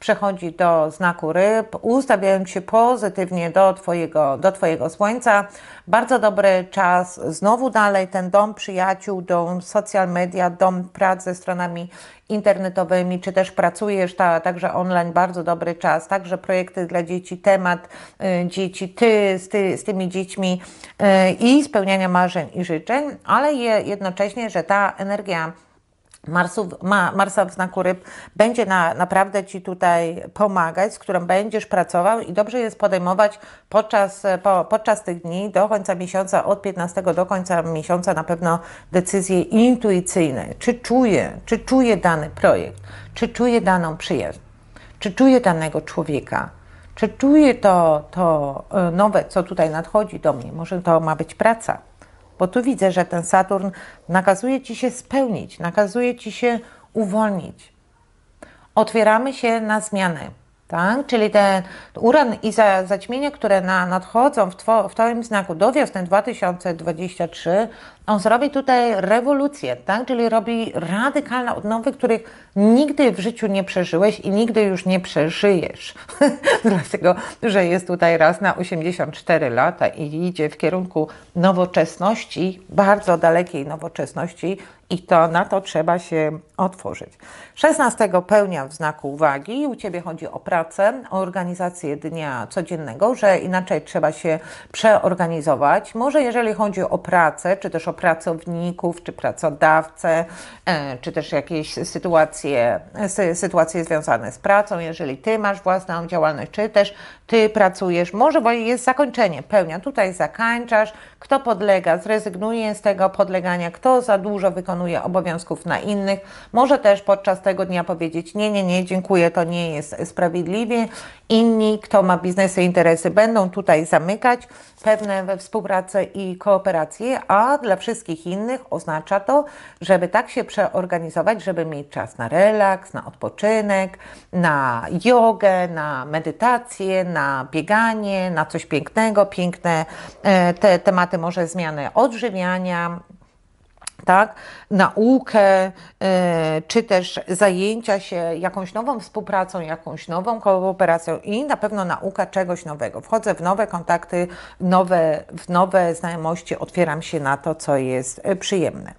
przechodzi do znaku ryb, ustawiając się pozytywnie do twojego, do twojego Słońca. Bardzo dobry czas, znowu dalej ten dom przyjaciół, dom social media, dom prac ze stronami internetowymi, czy też pracujesz ta, także online, bardzo dobry czas, także projekty dla dzieci, temat y, dzieci, ty z, ty z, tymi dziećmi y, i spełniania marzeń i życzeń, ale je, jednocześnie, że ta energia Marsów, ma, Marsa w znaku ryb będzie na, naprawdę Ci tutaj pomagać, z którą będziesz pracował i dobrze jest podejmować podczas, po, podczas tych dni do końca miesiąca, od 15 do końca miesiąca na pewno decyzje intuicyjne. Czy czuję, czy czuję dany projekt, czy czuję daną przyjaźń, czy czuję danego człowieka, czy czuję to, to e, nowe, co tutaj nadchodzi do mnie. Może to ma być praca, bo tu widzę, że ten Saturn nakazuje ci się spełnić, nakazuje ci się uwolnić. Otwieramy się na zmiany. Tak? Czyli ten uran i za, zaćmienia, które na, nadchodzą w, two, w Twoim znaku do wiosny 2023, on zrobi tutaj rewolucję, tak? czyli robi radykalne odnowy, których nigdy w życiu nie przeżyłeś i nigdy już nie przeżyjesz. Dlatego, że jest tutaj raz na 84 lata i idzie w kierunku nowoczesności, bardzo dalekiej nowoczesności i to na to trzeba się otworzyć. 16 pełnia w znaku uwagi, u Ciebie chodzi o pracę, o organizację dnia codziennego, że inaczej trzeba się przeorganizować. Może jeżeli chodzi o pracę, czy też o pracowników, czy pracodawcę, e, czy też jakieś sytuacje, sytuacje związane z pracą, jeżeli ty masz własną działalność, czy też ty pracujesz, może jest zakończenie, pełnia, tutaj zakańczasz, kto podlega, zrezygnuje z tego podlegania, kto za dużo wykonuje obowiązków na innych, może też podczas tego dnia powiedzieć nie, nie, nie, dziękuję, to nie jest sprawiedliwie, inni, kto ma biznesy, interesy, będą tutaj zamykać pewne we współpracę i kooperację, a dla wszystkich wszystkich innych oznacza to, żeby tak się przeorganizować, żeby mieć czas na relaks, na odpoczynek, na jogę, na medytację, na bieganie, na coś pięknego, piękne e, te tematy może zmiany odżywiania, tak, naukę, e, czy też zajęcia się jakąś nową współpracą, jakąś nową kooperacją i na pewno nauka czegoś nowego. Wchodzę w nowe kontakty, nowe, w nowe znajomości, otwieram się na to, co jest e, przyjemne.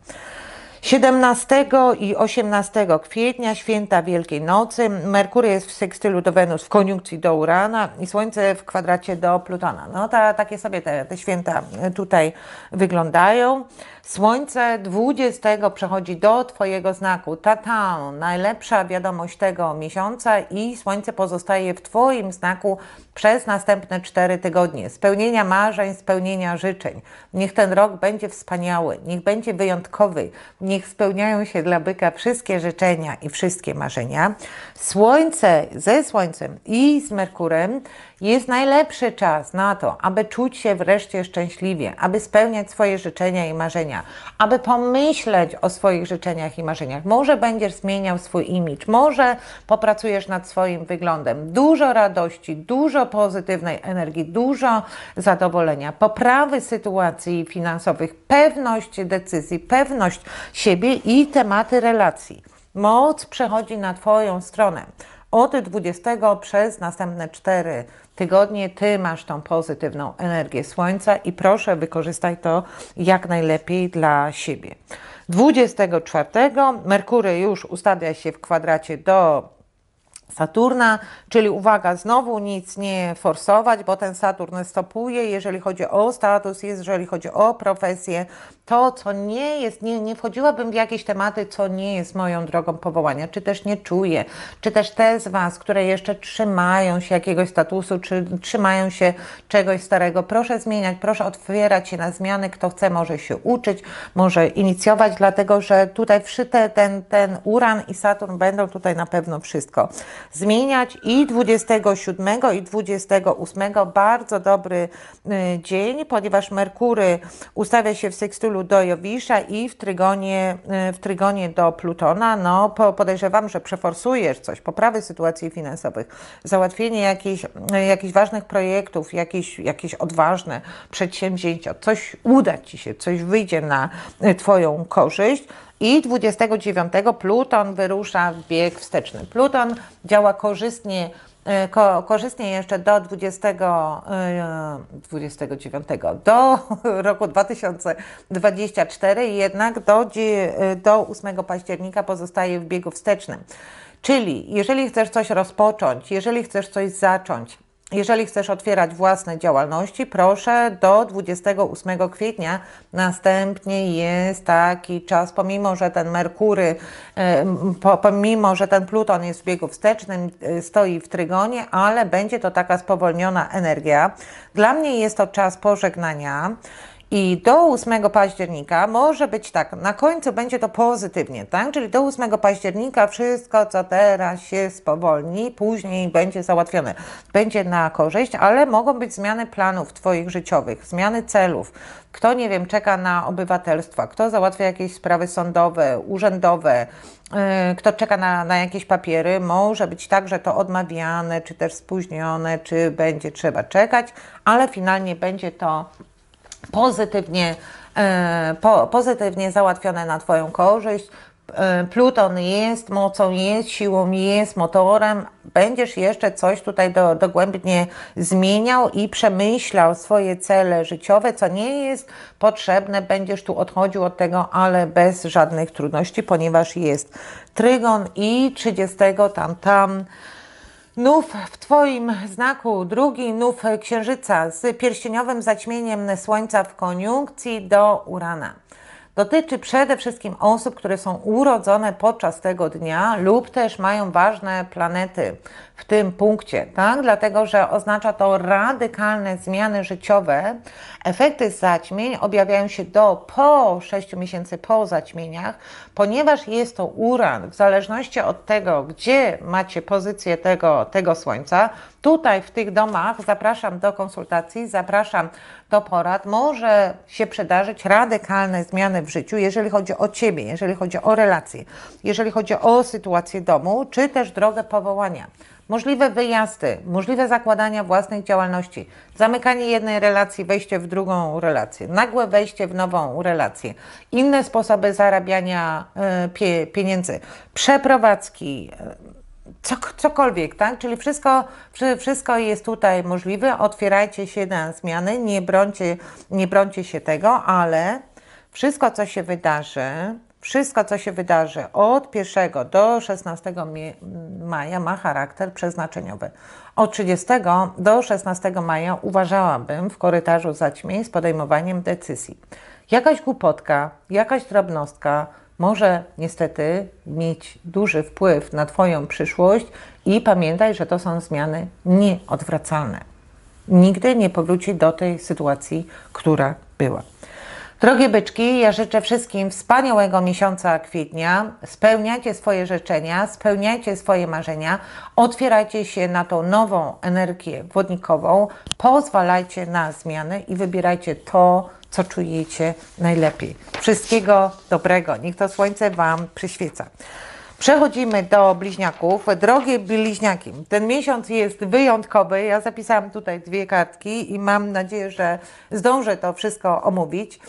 17 i 18 kwietnia, święta Wielkiej Nocy, Merkury jest w sekstylu do Wenus, w koniunkcji do Urana i Słońce w kwadracie do Plutona. No ta, takie sobie te, te święta tutaj wyglądają. Słońce 20 przechodzi do Twojego znaku. Tata, najlepsza wiadomość tego miesiąca i Słońce pozostaje w Twoim znaku przez następne 4 tygodnie. Spełnienia marzeń, spełnienia życzeń. Niech ten rok będzie wspaniały, niech będzie wyjątkowy, niech spełniają się dla byka wszystkie życzenia i wszystkie marzenia. Słońce ze Słońcem i z Merkurem jest najlepszy czas na to, aby czuć się wreszcie szczęśliwie, aby spełniać swoje życzenia i marzenia, aby pomyśleć o swoich życzeniach i marzeniach. Może będziesz zmieniał swój imidż, może popracujesz nad swoim wyglądem. Dużo radości, dużo pozytywnej energii, dużo zadowolenia, poprawy sytuacji finansowych, pewność decyzji, pewność siebie i tematy relacji. Moc przechodzi na Twoją stronę od 20 przez następne 4 tygodnie Ty masz tą pozytywną energię Słońca i proszę wykorzystaj to jak najlepiej dla siebie. 24 Merkury już ustawia się w kwadracie do Saturna, czyli uwaga, znowu nic nie forsować, bo ten Saturn stopuje, jeżeli chodzi o status, jeżeli chodzi o profesję, to co nie jest, nie, nie wchodziłabym w jakieś tematy, co nie jest moją drogą powołania, czy też nie czuję, czy też te z Was, które jeszcze trzymają się jakiegoś statusu, czy trzymają się czegoś starego, proszę zmieniać, proszę otwierać się na zmiany, kto chce może się uczyć, może inicjować, dlatego że tutaj wszyte ten, ten Uran i Saturn będą tutaj na pewno wszystko zmieniać i 27 i 28 bardzo dobry y, dzień, ponieważ Merkury ustawia się w sekstylu do Jowisza i w trygonie, y, w trygonie do Plutona. No, podejrzewam, że przeforsujesz coś, poprawy sytuacji finansowych, załatwienie jakichś, y, jakichś ważnych projektów, jakieś, jakieś odważne przedsięwzięcia, coś uda Ci się, coś wyjdzie na Twoją korzyść. I 29 Pluton wyrusza w bieg wsteczny. Pluton działa korzystnie e, Ko, korzystnie jeszcze do 20, 29, e, do roku 2024, jednak do, e, do 8 października pozostaje w biegu wstecznym. Czyli jeżeli chcesz coś rozpocząć, jeżeli chcesz coś zacząć, jeżeli chcesz otwierać własne działalności, proszę do 28 kwietnia. Następnie jest taki czas, pomimo że ten Merkury, e, pomimo że ten Pluton jest w biegu wstecznym, e, stoi w trygonie, ale będzie to taka spowolniona energia. Dla mnie jest to czas pożegnania. I do 8 października może być tak, na końcu będzie to pozytywnie, tak? Czyli do 8 października wszystko, co teraz się spowolni, później będzie załatwione. Będzie na korzyść, ale mogą być zmiany planów Twoich życiowych, zmiany celów. Kto, nie wiem, czeka na obywatelstwa, kto załatwia jakieś sprawy sądowe, urzędowe, y, kto czeka na, na, jakieś papiery, może być tak, że to odmawiane, czy też spóźnione, czy będzie trzeba czekać, ale finalnie będzie to pozytywnie, e, po, pozytywnie załatwione na Twoją korzyść. E, Pluton jest mocą, jest siłą, jest motorem. Będziesz jeszcze coś tutaj do, dogłębnie zmieniał i przemyślał swoje cele życiowe, co nie jest potrzebne. Będziesz tu odchodził od tego, ale bez żadnych trudności, ponieważ jest trygon i 30 tam tam Nów w Twoim znaku, drugi nów księżyca z pierścieniowym zaćmieniem słońca w koniunkcji do Urana. Dotyczy przede wszystkim osób, które są urodzone podczas tego dnia lub też mają ważne planety w tym punkcie, tak? Dlatego, że oznacza to radykalne zmiany życiowe. Efekty zaćmień objawiają się do po 6 miesięcy po zaćmieniach, ponieważ jest to uran, w zależności od tego, gdzie macie pozycję tego, tego słońca, tutaj w tych domach zapraszam do konsultacji, zapraszam do porad może się przydarzyć radykalne zmiany w życiu, jeżeli chodzi o ciebie, jeżeli chodzi o relacje, jeżeli chodzi o sytuację domu, czy też drogę powołania. Możliwe wyjazdy, możliwe zakładania własnej działalności, zamykanie jednej relacji, wejście w drugą relację, nagłe wejście w nową relację, inne sposoby zarabiania e, pieniędzy, przeprowadzki, e, cokolwiek, tak? Czyli wszystko, wszystko jest tutaj możliwe, otwierajcie się na zmiany, nie brońcie, nie brońcie się tego, ale wszystko, co się wydarzy, wszystko, co się wydarzy od 1 do 16 maja ma charakter przeznaczeniowy. Od 30 do 16 maja uważałabym w korytarzu zaćmień z podejmowaniem decyzji. Jakaś głupotka, jakaś drobnostka, może niestety mieć duży wpływ na Twoją przyszłość i pamiętaj, że to są zmiany nieodwracalne. Nigdy nie powróci do tej sytuacji, która była. Drogie byczki, ja życzę wszystkim wspaniałego miesiąca kwietnia. Spełniajcie swoje życzenia, spełniajcie swoje marzenia, otwierajcie się na tą nową energię wodnikową, pozwalajcie na zmiany i wybierajcie to, co czujecie najlepiej. Wszystkiego dobrego. Niech to słońce Wam przyświeca. Przechodzimy do bliźniaków. Drogie bliźniaki, ten miesiąc jest wyjątkowy. Ja zapisałam tutaj dwie kartki i mam nadzieję, że zdążę to wszystko omówić.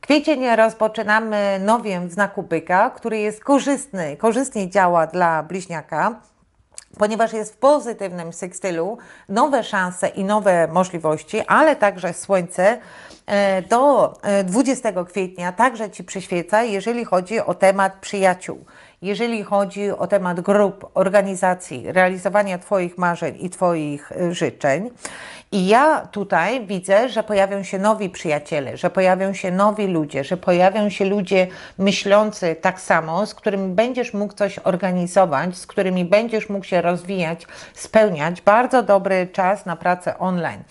Kwiecień rozpoczynamy nowiem w znaku byka, który jest korzystny, korzystnie działa dla bliźniaka ponieważ jest w pozytywnym sekstylu, nowe szanse i nowe możliwości, ale także słońce do e, 20 e, kwietnia także Ci przyświeca, jeżeli chodzi o temat przyjaciół, jeżeli chodzi o temat grup, organizacji, realizowania Twoich marzeń i Twoich e, życzeń. I ja tutaj widzę, że pojawią się nowi przyjaciele, że pojawią się nowi ludzie, że pojawią się ludzie myślący tak samo, z którymi będziesz mógł coś organizować, z którymi będziesz mógł się rozwijać, spełniać. Bardzo dobry czas na pracę online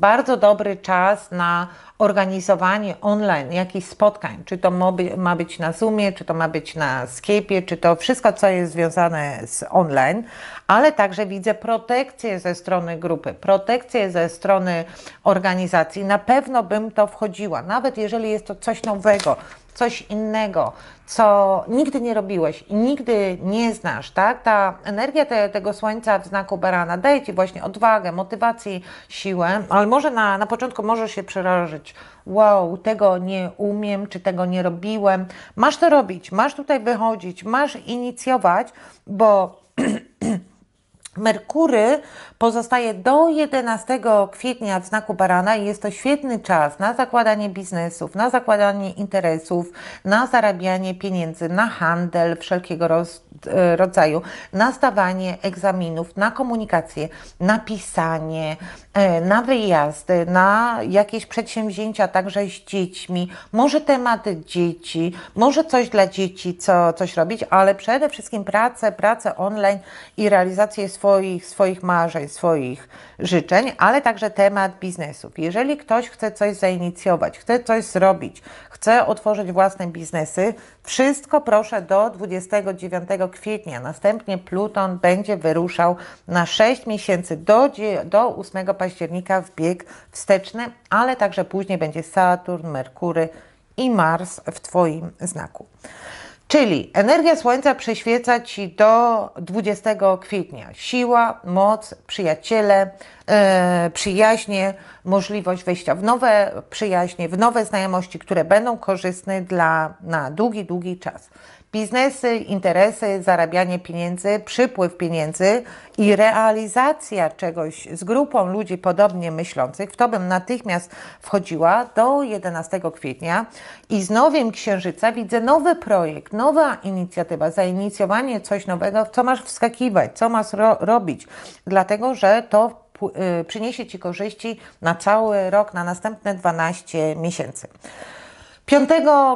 bardzo dobry czas na organizowanie online jakichś spotkań, czy to ma być na Zoomie, czy to ma być na Skype'ie, czy to wszystko, co jest związane z online, ale także widzę protekcję ze strony grupy, protekcję ze strony organizacji. Na pewno bym to wchodziła, nawet jeżeli jest to coś nowego, coś innego, co nigdy nie robiłeś i nigdy nie znasz, tak? Ta energia te, tego słońca w znaku barana daje Ci właśnie odwagę, motywację, siłę, ale może na, na początku możesz się przerażyć. Wow, tego nie umiem, czy tego nie robiłem. Masz to robić, masz tutaj wychodzić, masz inicjować, bo Merkury pozostaje do 11 kwietnia w znaku barana i jest to świetny czas na zakładanie biznesów, na zakładanie interesów, na zarabianie pieniędzy, na handel wszelkiego roz, e, rodzaju, na zdawanie egzaminów, na komunikację, na pisanie, e, na wyjazdy, na jakieś przedsięwzięcia także z dziećmi, może tematy dzieci, może coś dla dzieci, co, coś robić, ale przede wszystkim pracę, pracę online i realizację swoich, swoich marzeń, swoich życzeń, ale także temat biznesów. Jeżeli ktoś chce coś zainicjować, chce coś zrobić, chce otworzyć własne biznesy, wszystko proszę do 29 kwietnia. Następnie Pluton będzie wyruszał na 6 miesięcy do, do 8 października w bieg wsteczny, ale także później będzie Saturn, Merkury i Mars w Twoim znaku. Czyli energia Słońca prześwieca Ci do 20 kwietnia. Siła, moc, przyjaciele, yy, przyjaźnie, możliwość wejścia w nowe przyjaźnie, w nowe znajomości, które będą korzystne dla, na długi, długi czas biznesy, interesy, zarabianie pieniędzy, przypływ pieniędzy i realizacja czegoś z grupą ludzi podobnie myślących, w to bym natychmiast wchodziła do 11 kwietnia i z nowym księżyca widzę nowy projekt, nowa inicjatywa, zainicjowanie coś nowego, w co masz wskakiwać, co masz ro robić, dlatego że to y, przyniesie Ci korzyści na cały rok, na następne 12 miesięcy. 5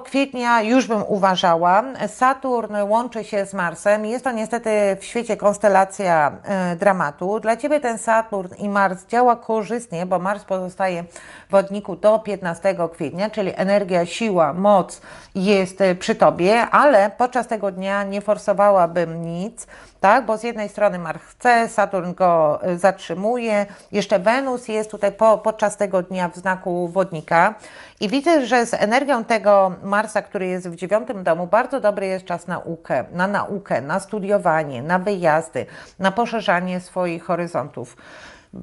kwietnia już bym uważała. Saturn łączy się z Marsem. Jest to niestety w świecie konstelacja e, dramatu. Dla Ciebie ten Saturn i Mars działa korzystnie, bo Mars pozostaje w wodniku do 15 kwietnia, czyli energia, siła, moc jest e, przy Tobie, ale podczas tego dnia nie forsowałabym nic tak? Bo z jednej strony Mars chce, Saturn go y, zatrzymuje, jeszcze Wenus jest tutaj po, podczas tego dnia w znaku wodnika i widzę, że z energią tego Marsa, który jest w dziewiątym domu, bardzo dobry jest czas naukę, na naukę, na studiowanie, na wyjazdy, na poszerzanie swoich horyzontów.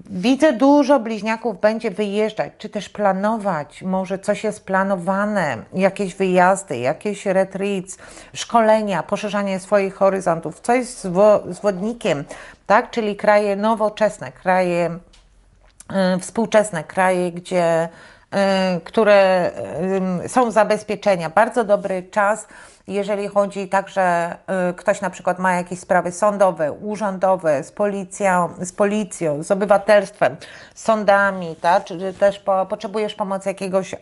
Widzę dużo bliźniaków będzie wyjeżdżać, czy też planować, może coś jest planowane, jakieś wyjazdy, jakieś retreats, szkolenia, poszerzanie swoich horyzontów, coś z, wo- z wodnikiem, tak? Czyli kraje nowoczesne, kraje y, współczesne, kraje, gdzie, y, które y, są zabezpieczenia. Bardzo dobry czas jeżeli chodzi także y, ktoś na przykład ma jakieś sprawy sądowe, urzędowe, z, policją, z policją, z obywatelstwem, z sądami, tak? czy też po, potrzebujesz pomocy jakiegoś y,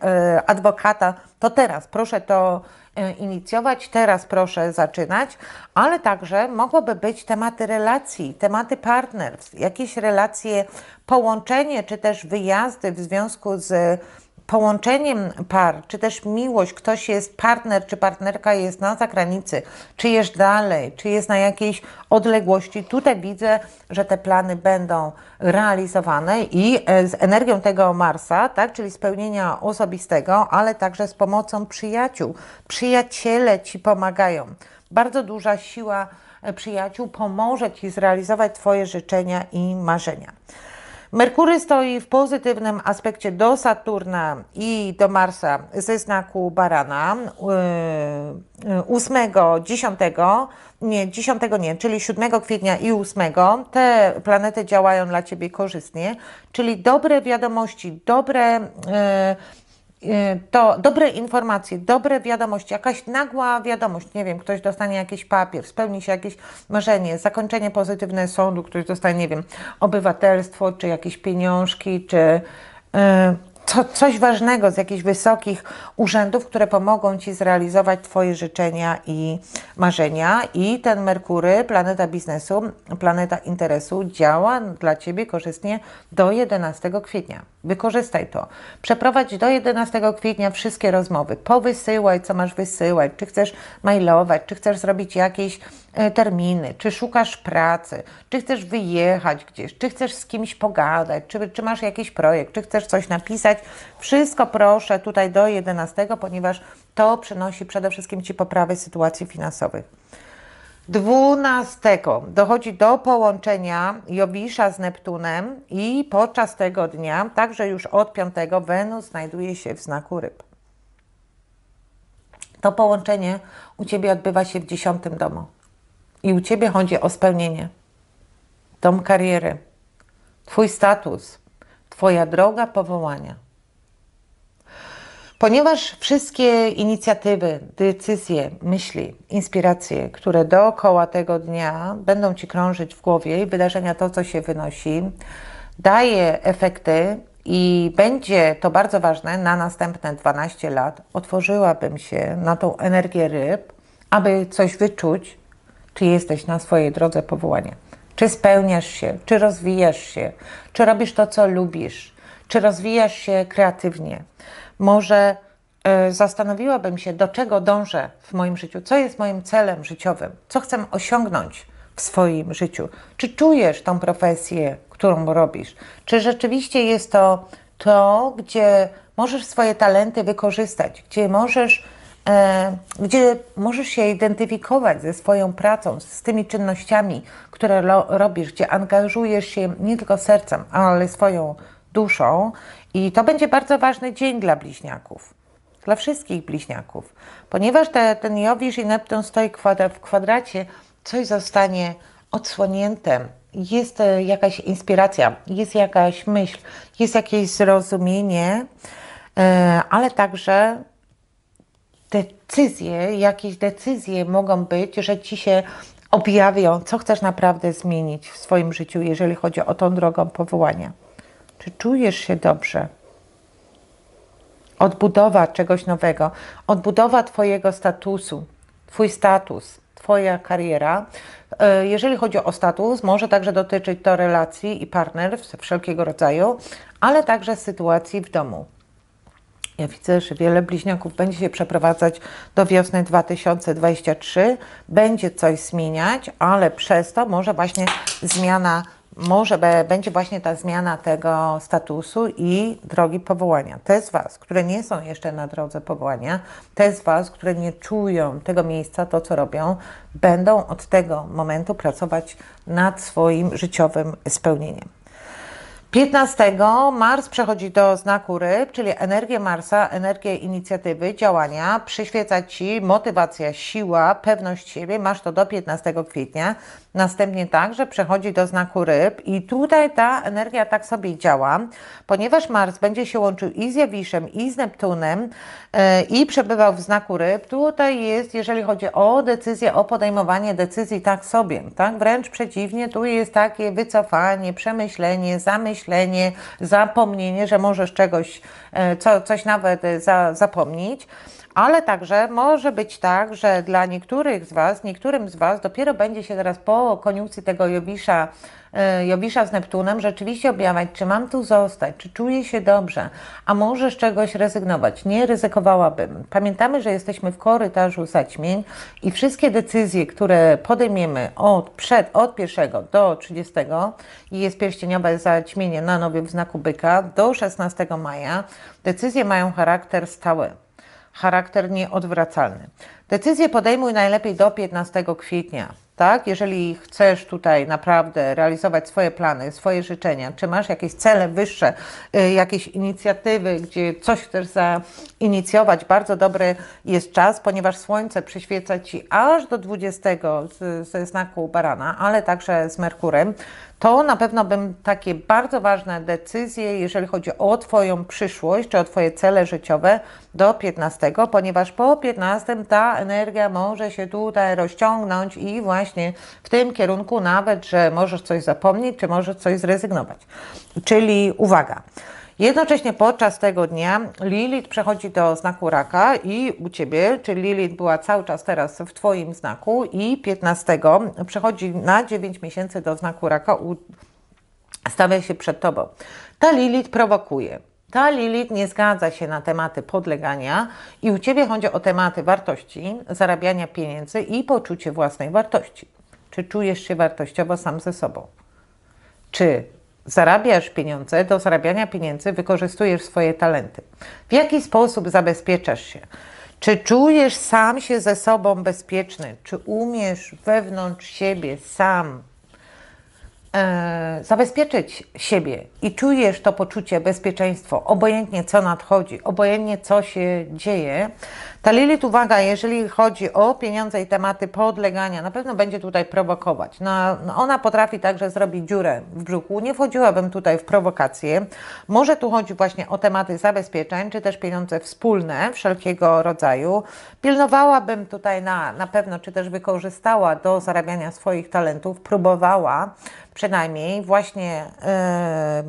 adwokata, to teraz proszę to y, inicjować, teraz proszę zaczynać, ale także mogłoby być tematy relacji, tematy partnerstw, jakieś relacje, połączenie czy też wyjazdy w związku z połączeniem par, czy też miłość, ktoś jest partner, czy partnerka jest na zagranicy, czy jest dalej, czy jest na jakiejś odległości, tutaj widzę, że te plany będą realizowane i e, z energią tego Marsa, tak, czyli spełnienia osobistego, ale także z pomocą przyjaciół. Przyjaciele Ci pomagają. Bardzo duża siła e, przyjaciół pomoże Ci zrealizować Twoje życzenia i marzenia. Merkury stoi w pozytywnym aspekcie do Saturna i do Marsa ze znaku Barana 8, yy, 10, nie, 10 nie, czyli 7 kwietnia i 8. Te planety działają dla Ciebie korzystnie, czyli dobre wiadomości, dobre. Yy, Y, to dobre informacje, dobre wiadomości, jakaś nagła wiadomość, nie wiem, ktoś dostanie jakiś papier, spełni się jakieś marzenie, zakończenie pozytywne sądu, ktoś dostanie, nie wiem, obywatelstwo, czy jakieś pieniążki, czy y, to coś ważnego z jakichś wysokich urzędów, które pomogą Ci zrealizować Twoje życzenia i marzenia. I ten Merkury, planeta biznesu, planeta interesu, działa dla Ciebie korzystnie do 11 kwietnia. Wykorzystaj to. Przeprowadź do 11 kwietnia wszystkie rozmowy. Powysyłaj, co masz wysyłać, czy chcesz mailować, czy chcesz zrobić jakieś E, terminy, czy szukasz pracy, czy chcesz wyjechać gdzieś, czy chcesz z kimś pogadać, czy, czy masz jakiś projekt, czy chcesz coś napisać. Wszystko proszę tutaj do 11, ponieważ to przynosi przede wszystkim Ci poprawę sytuacji finansowej. 12 dochodzi do połączenia Jowisza z Neptunem i podczas tego dnia, także już od 5, Wenus znajduje się w znaku ryb. To połączenie u Ciebie odbywa się w 10 domu i u ciebie chodzi o spełnienie. Dom kariery, twój status, twoja droga powołania. Ponieważ wszystkie inicjatywy, decyzje, myśli, inspiracje, które dookoła tego dnia będą ci krążyć w głowie i wydarzenia to, co się wynosi, daje efekty i będzie to bardzo ważne na następne 12 lat, otworzyłabym się na tą energię ryb, aby coś wyczuć, czy jesteś na swojej drodze powołania. Czy spełniasz się, czy rozwijasz się, czy robisz to, co lubisz, czy rozwijasz się kreatywnie. Może y, zastanowiłabym się, do czego dążę w moim życiu, co jest moim celem życiowym, co chcę osiągnąć w swoim życiu. Czy czujesz tą profesję, którą robisz? Czy rzeczywiście jest to to, gdzie możesz swoje talenty wykorzystać, gdzie możesz E, gdzie możesz się identyfikować ze swoją pracą, z tymi czynnościami, które robisz, gdzie angażujesz się nie tylko sercem, ale swoją duszą. I to będzie bardzo ważny dzień dla bliźniaków, dla wszystkich bliźniaków, ponieważ te, ten Jowisz i Neptun stoi kwadra, w kwadracie, coś zostanie odsłonięte. Jest e, jakaś inspiracja, jest jakaś myśl, jest jakieś zrozumienie, e, ale także decyzje, jakieś decyzje mogą być, że ci się objawią, co chcesz naprawdę zmienić w swoim życiu, jeżeli chodzi o tą drogą powołania. Czy czujesz się dobrze? Odbudowa czegoś nowego, odbudowa Twojego statusu, Twój status, Twoja kariera. E, jeżeli chodzi o status, może także dotyczyć to relacji i partnerstw wszelkiego rodzaju, ale także sytuacji w domu. Ja widzę, że wiele bliźniaków będzie się przeprowadzać do wiosny 2023, będzie coś zmieniać, ale przez to może właśnie zmiana, może będzie właśnie ta zmiana tego statusu i drogi powołania. Te z Was, które nie są jeszcze na drodze powołania, te z Was, które nie czują tego miejsca, to co robią, będą od tego momentu pracować nad swoim życiowym spełnieniem. 15 Mars przechodzi do znaku ryb, czyli energię Marsa, energię inicjatywy, działania. Przyświeca Ci motywacja, siła, pewność siebie. Masz to do 15 kwietnia. Następnie także przechodzi do znaku ryb i tutaj ta energia tak sobie działa, ponieważ Mars będzie się łączył i z Jawiszem, i z Neptunem e, i przebywał w znaku ryb. Tutaj jest, jeżeli chodzi o decyzję, o podejmowanie decyzji tak sobie, tak? Wręcz przeciwnie, tu jest takie wycofanie, przemyślenie, zamyślenie, zapomnienie, że możesz czegoś, e, co, coś nawet e, za, zapomnieć ale także może być tak, że dla niektórych z Was, niektórym z Was dopiero będzie się teraz po koniunkcji tego Jobisza, e, Jobisza z Neptunem rzeczywiście objawiać, czy mam tu zostać, czy czuję się dobrze, a może z czegoś rezygnować. Nie ryzykowałabym. Pamiętamy, że jesteśmy w korytarzu zaćmień i wszystkie decyzje, które podejmiemy od, przed, od 1 do 30 i jest pierścieniowe zaćmienie na nowym w znaku byka do 16 maja, decyzje mają charakter stały charakter nieodwracalny. Decyzję podejmuj najlepiej do 15 kwietnia. Tak? Jeżeli chcesz tutaj naprawdę realizować swoje plany, swoje życzenia, czy masz jakieś cele wyższe, y, jakieś inicjatywy, gdzie coś chcesz zainicjować, bardzo dobry jest czas, ponieważ Słońce przyświeca Ci aż do 20 ze znaku Barana, ale także z Merkurem to na pewno bym takie bardzo ważne decyzje, jeżeli chodzi o Twoją przyszłość czy o Twoje cele życiowe, do 15, ponieważ po 15 ta energia może się tutaj rozciągnąć i właśnie w tym kierunku nawet, że możesz coś zapomnieć, czy możesz coś zrezygnować. Czyli uwaga. Jednocześnie podczas tego dnia Lilith przechodzi do znaku raka i u Ciebie, czyli Lilith była cały czas teraz w Twoim znaku i 15 przechodzi na 9 miesięcy do znaku raka, u... stawia się przed Tobą. Ta Lilith prowokuje. Ta Lilith nie zgadza się na tematy podlegania i u Ciebie chodzi o tematy wartości, zarabiania pieniędzy i poczucie własnej wartości. Czy czujesz się wartościowo sam ze sobą? Czy zarabiasz pieniądze, do zarabiania pieniędzy wykorzystujesz swoje talenty. W jaki sposób zabezpieczasz się? Czy czujesz sam się ze sobą bezpieczny? Czy umiesz wewnątrz siebie sam E, zabezpieczyć siebie i czujesz to poczucie bezpieczeństwa, obojętnie co nadchodzi, obojętnie co się dzieje, ta Lilith, uwaga, jeżeli chodzi o pieniądze i tematy podlegania, na pewno będzie tutaj prowokować. No, no, ona potrafi także zrobić dziurę w brzuchu. Nie wchodziłabym tutaj w prowokacje. Może tu chodzi właśnie o tematy zabezpieczeń, czy też pieniądze wspólne wszelkiego rodzaju. Pilnowałabym tutaj na, na pewno, czy też wykorzystała do zarabiania swoich talentów, próbowała przynajmniej właśnie e,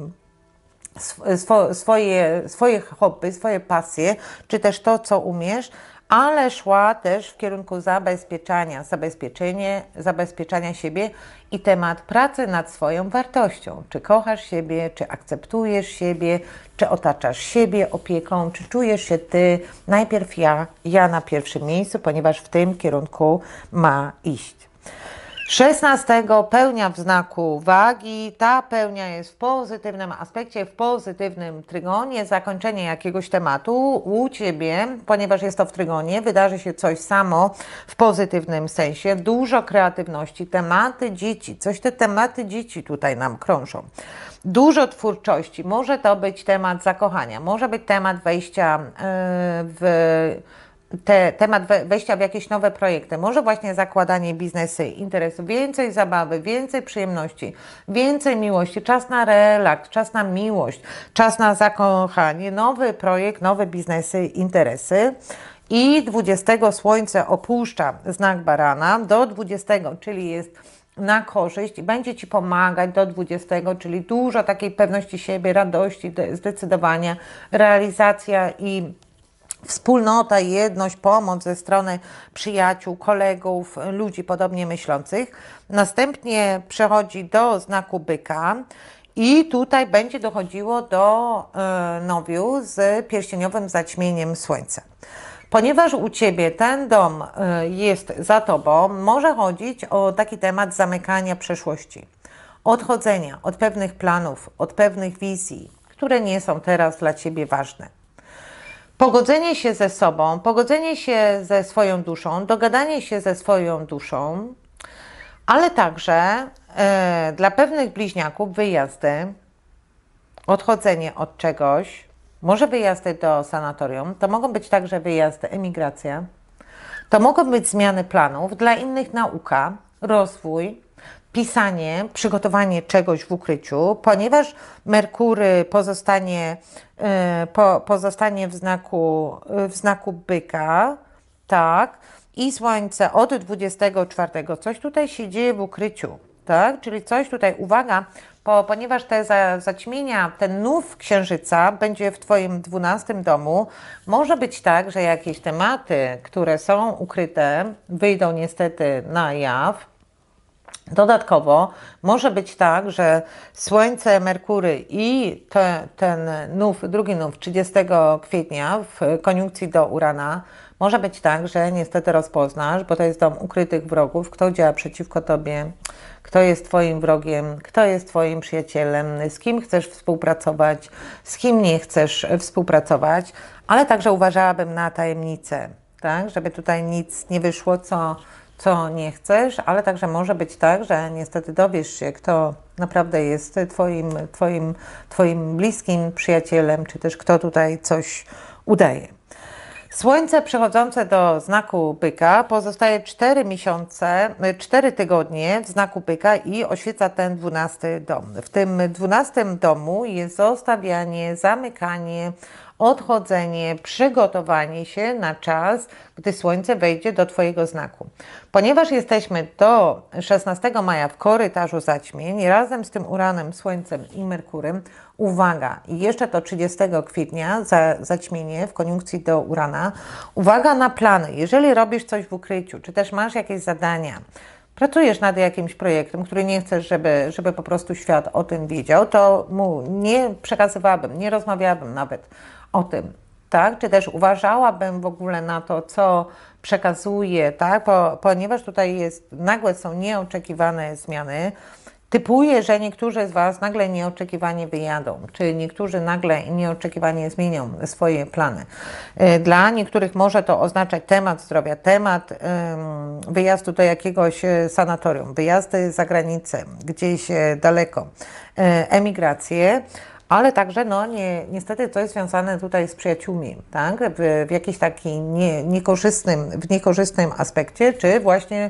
swoje, swoje hobby, swoje pasje, czy też to, co umiesz, ale szła też w kierunku zabezpieczania, zabezpieczenie, zabezpieczania siebie i temat pracy nad swoją wartością. Czy kochasz siebie, czy akceptujesz siebie, czy otaczasz siebie opieką, czy czujesz się ty najpierw ja, ja na pierwszym miejscu, ponieważ w tym kierunku ma iść. 16 pełnia w znaku wagi. Ta pełnia jest w pozytywnym aspekcie, w pozytywnym trygonie. Zakończenie jakiegoś tematu u Ciebie, ponieważ jest to w trygonie, wydarzy się coś samo w pozytywnym sensie. Dużo kreatywności, tematy dzieci, coś te tematy dzieci tutaj nam krążą. Dużo twórczości. Może to być temat zakochania, może być temat wejścia e, w te, temat wejścia w jakieś nowe projekty, może właśnie zakładanie biznesu, interesu, więcej zabawy, więcej przyjemności, więcej miłości, czas na relaks, czas na miłość, czas na zakochanie, nowy projekt, nowe biznesy, interesy. I 20 słońce opuszcza znak barana do 20, czyli jest na korzyść i będzie Ci pomagać do 20, czyli dużo takiej pewności siebie, radości, zdecydowania, realizacja i wspólnota, jedność, pomoc ze strony przyjaciół, kolegów, ludzi podobnie myślących. Następnie przechodzi do znaku byka. I tutaj będzie dochodziło do e, nowiu z pierścieniowym zaćmieniem słońca. Ponieważ u Ciebie ten dom e, jest za Tobą, może chodzić o taki temat zamykania przeszłości, odchodzenia od pewnych planów, od pewnych wizji, które nie są teraz dla Ciebie ważne pogodzenie się ze sobą, pogodzenie się ze swoją duszą, dogadanie się ze swoją duszą, ale także e, dla pewnych bliźniaków wyjazdy, odchodzenie od czegoś, może wyjazdy do sanatorium, to mogą być także wyjazdy, emigracje, to mogą być zmiany planów, dla innych nauka, rozwój, pisanie, przygotowanie czegoś w ukryciu, ponieważ Merkury pozostanie, e, po, pozostanie w, znaku, e, w znaku byka, tak, i Słońce od 24. Coś tutaj się dzieje w ukryciu, tak, czyli coś tutaj, uwaga, bo, ponieważ te za, zaćmienia, ten nów księżyca będzie w Twoim 12 domu, może być tak, że jakieś tematy, które są ukryte, wyjdą niestety na jaw, Dodatkowo może być tak, że Słońce, Merkury i te, ten nów, drugi nów 30 kwietnia w koniunkcji do Urana może być tak, że niestety rozpoznasz, bo to jest dom ukrytych wrogów, kto działa przeciwko tobie, kto jest twoim wrogiem, kto jest twoim przyjacielem, z kim chcesz współpracować, z kim nie chcesz współpracować, ale także uważałabym na tajemnicę, tak, żeby tutaj nic nie wyszło, co co nie chcesz, ale także może być tak, że niestety dowiesz się, kto naprawdę jest twoim, twoim, twoim bliskim przyjacielem, czy też kto tutaj coś udaje. Słońce przechodzące do znaku byka pozostaje 4 miesiące, 4 tygodnie w znaku byka i oświeca ten 12 dom. W tym 12 domu jest zostawianie, zamykanie, odchodzenie, przygotowanie się na czas, gdy słońce wejdzie do Twojego znaku. Ponieważ jesteśmy do 16 maja w korytarzu zaćmień, razem z tym Uranem, Słońcem i Merkurym, uwaga, i jeszcze to 30 kwietnia za, zaćmienie w koniunkcji do Urana, uwaga na plany. Jeżeli robisz coś w ukryciu, czy też masz jakieś zadania, pracujesz nad jakimś projektem, który nie chcesz, żeby, żeby po prostu świat o tym wiedział, to mu nie przekazywałabym, nie rozmawiałabym nawet o tym, tak? Czy też uważałabym w ogóle na to, co przekazuje, tak? Bo, ponieważ tutaj jest, nagłe są nieoczekiwane zmiany, Typuję, że niektórzy z Was nagle nieoczekiwanie wyjadą, czy niektórzy nagle nieoczekiwanie zmienią swoje plany. E, dla niektórych może to oznaczać temat zdrowia, temat um, wyjazdu do jakiegoś e, sanatorium, wyjazdy za granicę, gdzieś e, daleko, emigrację ale także no, nie, niestety to jest związane tutaj z przyjaciółmi, tak? w, w takim nie, niekorzystnym, w niekorzystnym aspekcie, czy właśnie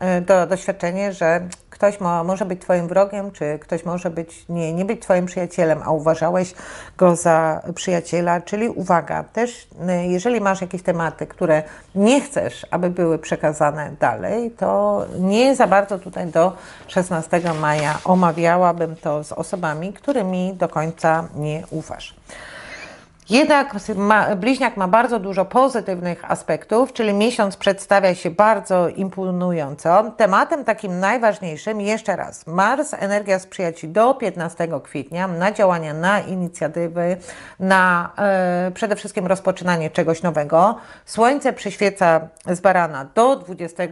E, do doświadczenie, że ktoś może być Twoim wrogiem, czy ktoś może być, nie, nie być Twoim przyjacielem, a uważałeś go za przyjaciela. Czyli uwaga, też e, jeżeli masz jakieś tematy, które nie chcesz, aby były przekazane dalej, to nie za bardzo tutaj do 16 maja omawiałabym to z osobami, którymi do końca nie ufasz. Jednak ma, bliźniak ma bardzo dużo pozytywnych aspektów, czyli miesiąc przedstawia się bardzo imponująco. Tematem takim najważniejszym, jeszcze raz, Mars, energia sprzyja Ci do 15 kwietnia na działania, na inicjatywy, na e, przede wszystkim rozpoczynanie czegoś nowego. Słońce przyświeca z barana do 20 e,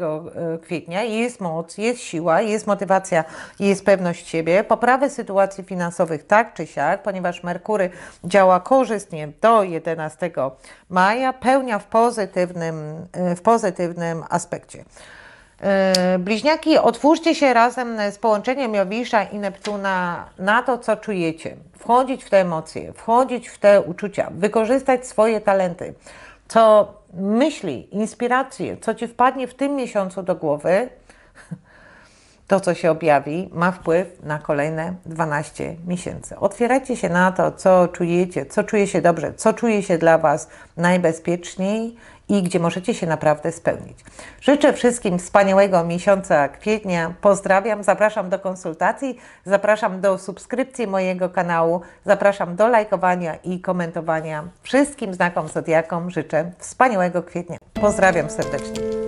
kwietnia jest moc, jest siła, jest motywacja, jest pewność siebie, poprawy sytuacji finansowych tak czy siak, ponieważ Merkury działa korzystnie do 11 maja pełnia w pozytywnym, e, w pozytywnym aspekcie. E, bliźniaki, otwórzcie się razem z połączeniem Jowisza i Neptuna na to, co czujecie. Wchodzić w te emocje, wchodzić w te uczucia, wykorzystać swoje talenty. Co myśli, inspiracje, co ci wpadnie w tym miesiącu do głowy, to, co się objawi, ma wpływ na kolejne 12 miesięcy. Otwierajcie się na to, co czujecie, co czuje się dobrze, co czuje się dla Was najbezpieczniej i gdzie możecie się naprawdę spełnić. Życzę wszystkim wspaniałego miesiąca kwietnia. Pozdrawiam, zapraszam do konsultacji, zapraszam do subskrypcji mojego kanału, zapraszam do lajkowania i komentowania. Wszystkim znakom zodiakom życzę wspaniałego kwietnia. Pozdrawiam serdecznie.